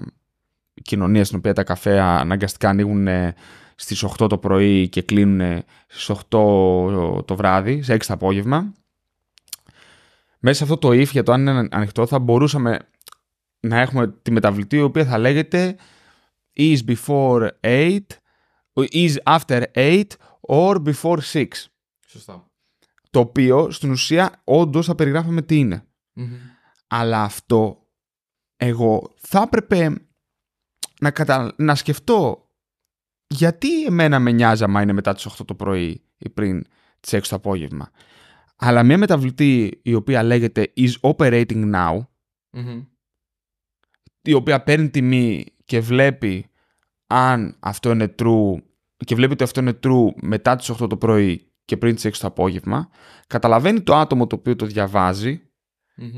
κοινωνία στην οποία τα καφέ αναγκαστικά ανοίγουν ε, στις 8 το πρωί και κλείνουν ε, στις 8 το βράδυ, σε 6 το απόγευμα, μέσα σε αυτό το if για το αν είναι ανοιχτό θα μπορούσαμε να έχουμε τη μεταβλητή η οποία θα λέγεται is before 8, is after 8 or before 6. Σωστά. Το οποίο στην ουσία όντως θα περιγράφουμε τι ειναι Αλλά αυτό εγώ θα έπρεπε να, κατα... να σκεφτώ γιατί εμένα με νοιάζει είναι μετά τις 8 το πρωί ή πριν τις 6 το απόγευμα. Αλλά μια μεταβλητή η οποία λέγεται is operating now, η οποία παίρνει τιμή και βλέπει αν αυτό είναι true και βλέπει ότι αυτό είναι true μετά τις 8 το πρωί και πριν τις 6 το απόγευμα, καταλαβαίνει το άτομο το οποίο το διαβαζει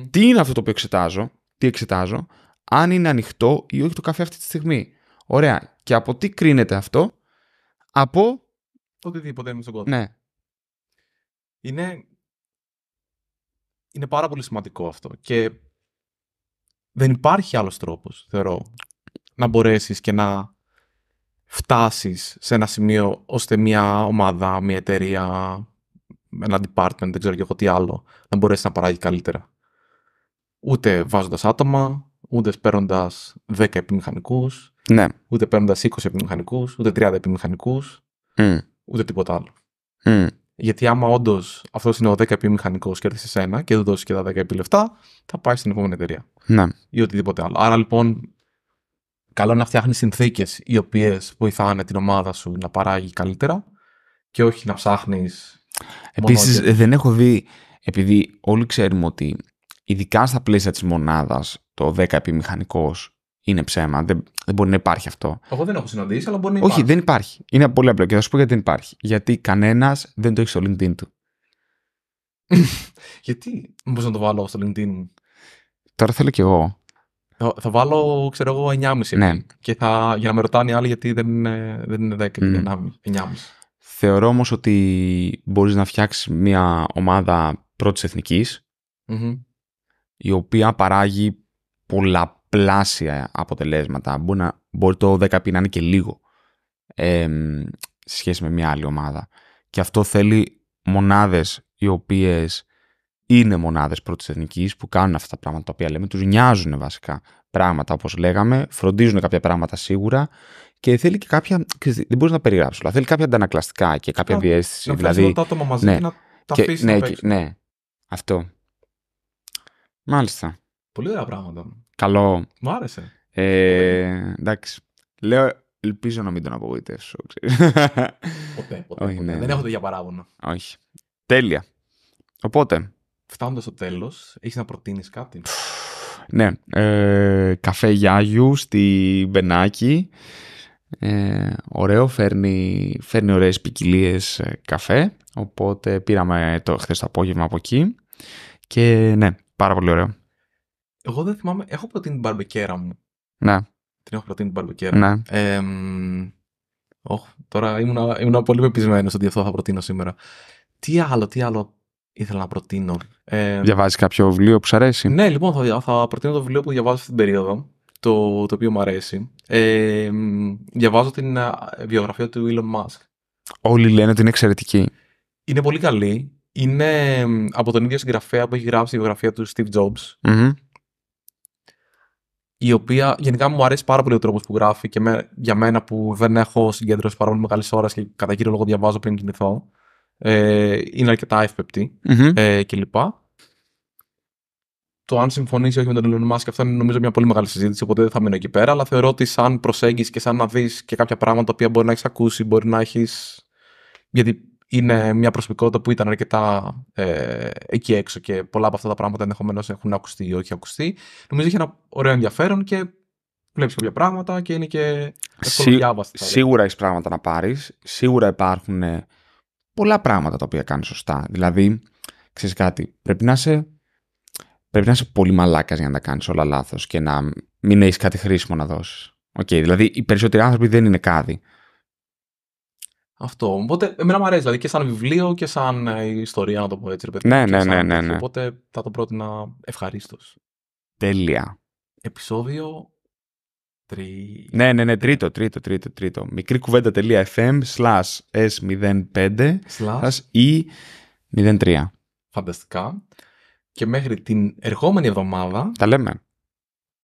τι είναι αυτό το οποίο εξετάζω, τι εξετάζω, αν είναι ανοιχτό ή όχι το καφέ αυτή τη στιγμή. Ωραία. Και από τι κρίνεται αυτό, από... Οτιδήποτε είναι στον κόσμο. Ναι. Είναι... είναι πάρα πολύ σημαντικό αυτό και δεν υπάρχει άλλος τρόπος, θεωρώ να μπορέσεις και να φτάσεις σε ένα σημείο ώστε μια ομάδα, μια εταιρεία, ένα department, δεν ξέρω και εγώ τι άλλο, να μπορέσει να παράγει καλύτερα. Ούτε βάζοντας άτομα, ούτε παίρνοντα 10 επιμηχανικούς, ναι. ούτε παίρνοντας 20 επιμηχανικούς, ούτε 30 επιμηχανικούς, mm. ούτε τίποτα άλλο. Mm. Γιατί άμα όντως αυτός είναι ο 10 επιμηχανικός και έρθει σε ένα και δεν δώσει και τα 10 επιλεφτά, θα πάει στην επόμενη εταιρεία. Ναι. Ή οτιδήποτε άλλο. Άρα λοιπόν καλό να φτιάχνεις συνθήκες οι οποίες βοηθάνε την ομάδα σου να παράγει καλύτερα και όχι να ψάχνεις. Επίσης, και... δεν έχω δει, επειδή όλοι ξέρουμε ότι ειδικά στα πλαίσια της μονάδας το 10 επιμηχανικός είναι ψέμα. Δεν, δεν μπορεί να υπάρχει αυτό. Εγώ δεν έχω συναντήσει, αλλά μπορεί να υπάρχει. Όχι, δεν υπάρχει. Είναι πολύ απλό και θα σου πω γιατί δεν υπάρχει. Γιατί κανένας δεν το έχει στο LinkedIn του. γιατί μπορεί να το βάλω στο LinkedIn μου. Τώρα θέλω κι εγώ θα, βάλω, ξέρω εγώ, 9,5. Ναι. Και θα, για να με ρωτάνε οι άλλοι γιατί δεν είναι, δεν 10, Θεωρώ όμως ότι μπορείς να φτιάξεις μια ομάδα πρώτης η οποία παράγει πολλαπλάσια αποτελέσματα. Μπορεί, να, μπορεί το 10 να είναι και λίγο σε σχέση με μια άλλη ομάδα. Και αυτό θέλει μονάδες οι οποίες είναι μονάδες πρώτης εθνικής που κάνουν αυτά τα πράγματα τα οποία λέμε, τους νοιάζουν βασικά πράγματα όπως λέγαμε, φροντίζουν κάποια πράγματα σίγουρα και θέλει και κάποια. Δεν μπορείς να περιγράψεις όλα. Θέλει κάποια αντανακλαστικά και κάποια διέστηση. Να δηλαδή, το άτομο μαζί ναι, και να τα και, αφήσεις ναι, να και, ναι, αυτό. Μάλιστα. Πολύ ωραία πράγματα. Καλό. Μου άρεσε. Ε, εντάξει. Λέω, ελπίζω να μην τον απογοητεύσω. Ποτέ, ποτέ. Όχι, ποτέ. Ναι. Δεν ναι. έχω για παράπονο. Όχι. Τέλεια. Οπότε, Φτάνοντας στο τέλος, έχεις να προτείνεις κάτι. Ναι. Ε, καφέ Γιάγιου στη Μπενάκη. Ε, ωραίο, φέρνει, φέρνει ωραίες ποικιλίες ε, καφέ. Οπότε πήραμε το, χθες το απόγευμα από εκεί. Και ναι, πάρα πολύ ωραίο. Εγώ δεν θυμάμαι, έχω προτείνει την μπαρμπεκέρα μου. Ναι. Την έχω προτείνει την μπαρμπεκέρα. Ναι. Ε, τώρα ήμουν, ήμουν πολύ πεπισμένος ότι αυτό θα προτείνω σήμερα. Τι άλλο, τι άλλο ήθελα να προτείνω. Ε, Διαβάζεις κάποιο βιβλίο που σου αρέσει. Ναι, λοιπόν, θα, θα προτείνω το βιβλίο που διαβάζω αυτή την περίοδο. Το, το οποίο μου αρέσει. Ε, διαβάζω την ε, βιογραφία του Elon Musk. Όλοι λένε ότι είναι εξαιρετική. Είναι πολύ καλή. Είναι από τον ίδιο συγγραφέα που έχει γράψει η βιογραφία του Steve Jobs. mm Η οποία γενικά μου αρέσει πάρα πολύ ο τρόπος που γράφει και για μένα που δεν έχω συγκέντρωση πάρα πολύ μεγάλη ώρας και κατά κύριο λόγο διαβάζω πριν κινηθώ ε, είναι αρκετά εύπεπτη mm-hmm. ε, κλπ. Το αν συμφωνήσει όχι με τον Elon Musk, αυτό είναι νομίζω μια πολύ μεγάλη συζήτηση, οπότε δεν θα μείνω εκεί πέρα. Αλλά θεωρώ ότι σαν προσέγγιση και σαν να δεις και κάποια πράγματα τα οποία μπορεί να έχεις ακούσει, μπορεί να έχεις. Γιατί είναι μια προσωπικότητα που ήταν αρκετά ε, εκεί έξω και πολλά από αυτά τα πράγματα ενδεχομένως έχουν ακουστεί ή όχι ακουστεί. Νομίζω είχε ένα ωραίο ενδιαφέρον και βλέπεις κάποια πράγματα και είναι και. Σί, σίγουρα έχεις πράγματα να πάρεις. Σίγουρα υπάρχουν ε, πολλά πράγματα τα οποία κάνεις σωστά. Δηλαδή, ξέρεις κάτι, πρέπει να είσαι. Πρέπει να είσαι πολύ μαλάκας για να τα κάνεις όλα λάθος και να μην έχεις κάτι χρήσιμο να δώσεις. Οκ, δηλαδή, οι περισσότεροι άνθρωποι δεν είναι κάτι. Αυτό. Οπότε, εμένα μου αρέσει. Δηλαδή, και σαν βιβλίο και σαν ιστορία, να το πω έτσι. Ρε, παιδί, ναι, ναι, ναι, ναι, Οπότε, θα το πρότεινα ευχαρίστως. Τέλεια. Επισόδιο ναι, ναι, ναι, τρίτο, τρίτο, τρίτο, τρίτο. Μικρή κουβέντα.fm slash s05 slash e03. Φανταστικά. Και μέχρι την ερχόμενη εβδομάδα. Τα λέμε.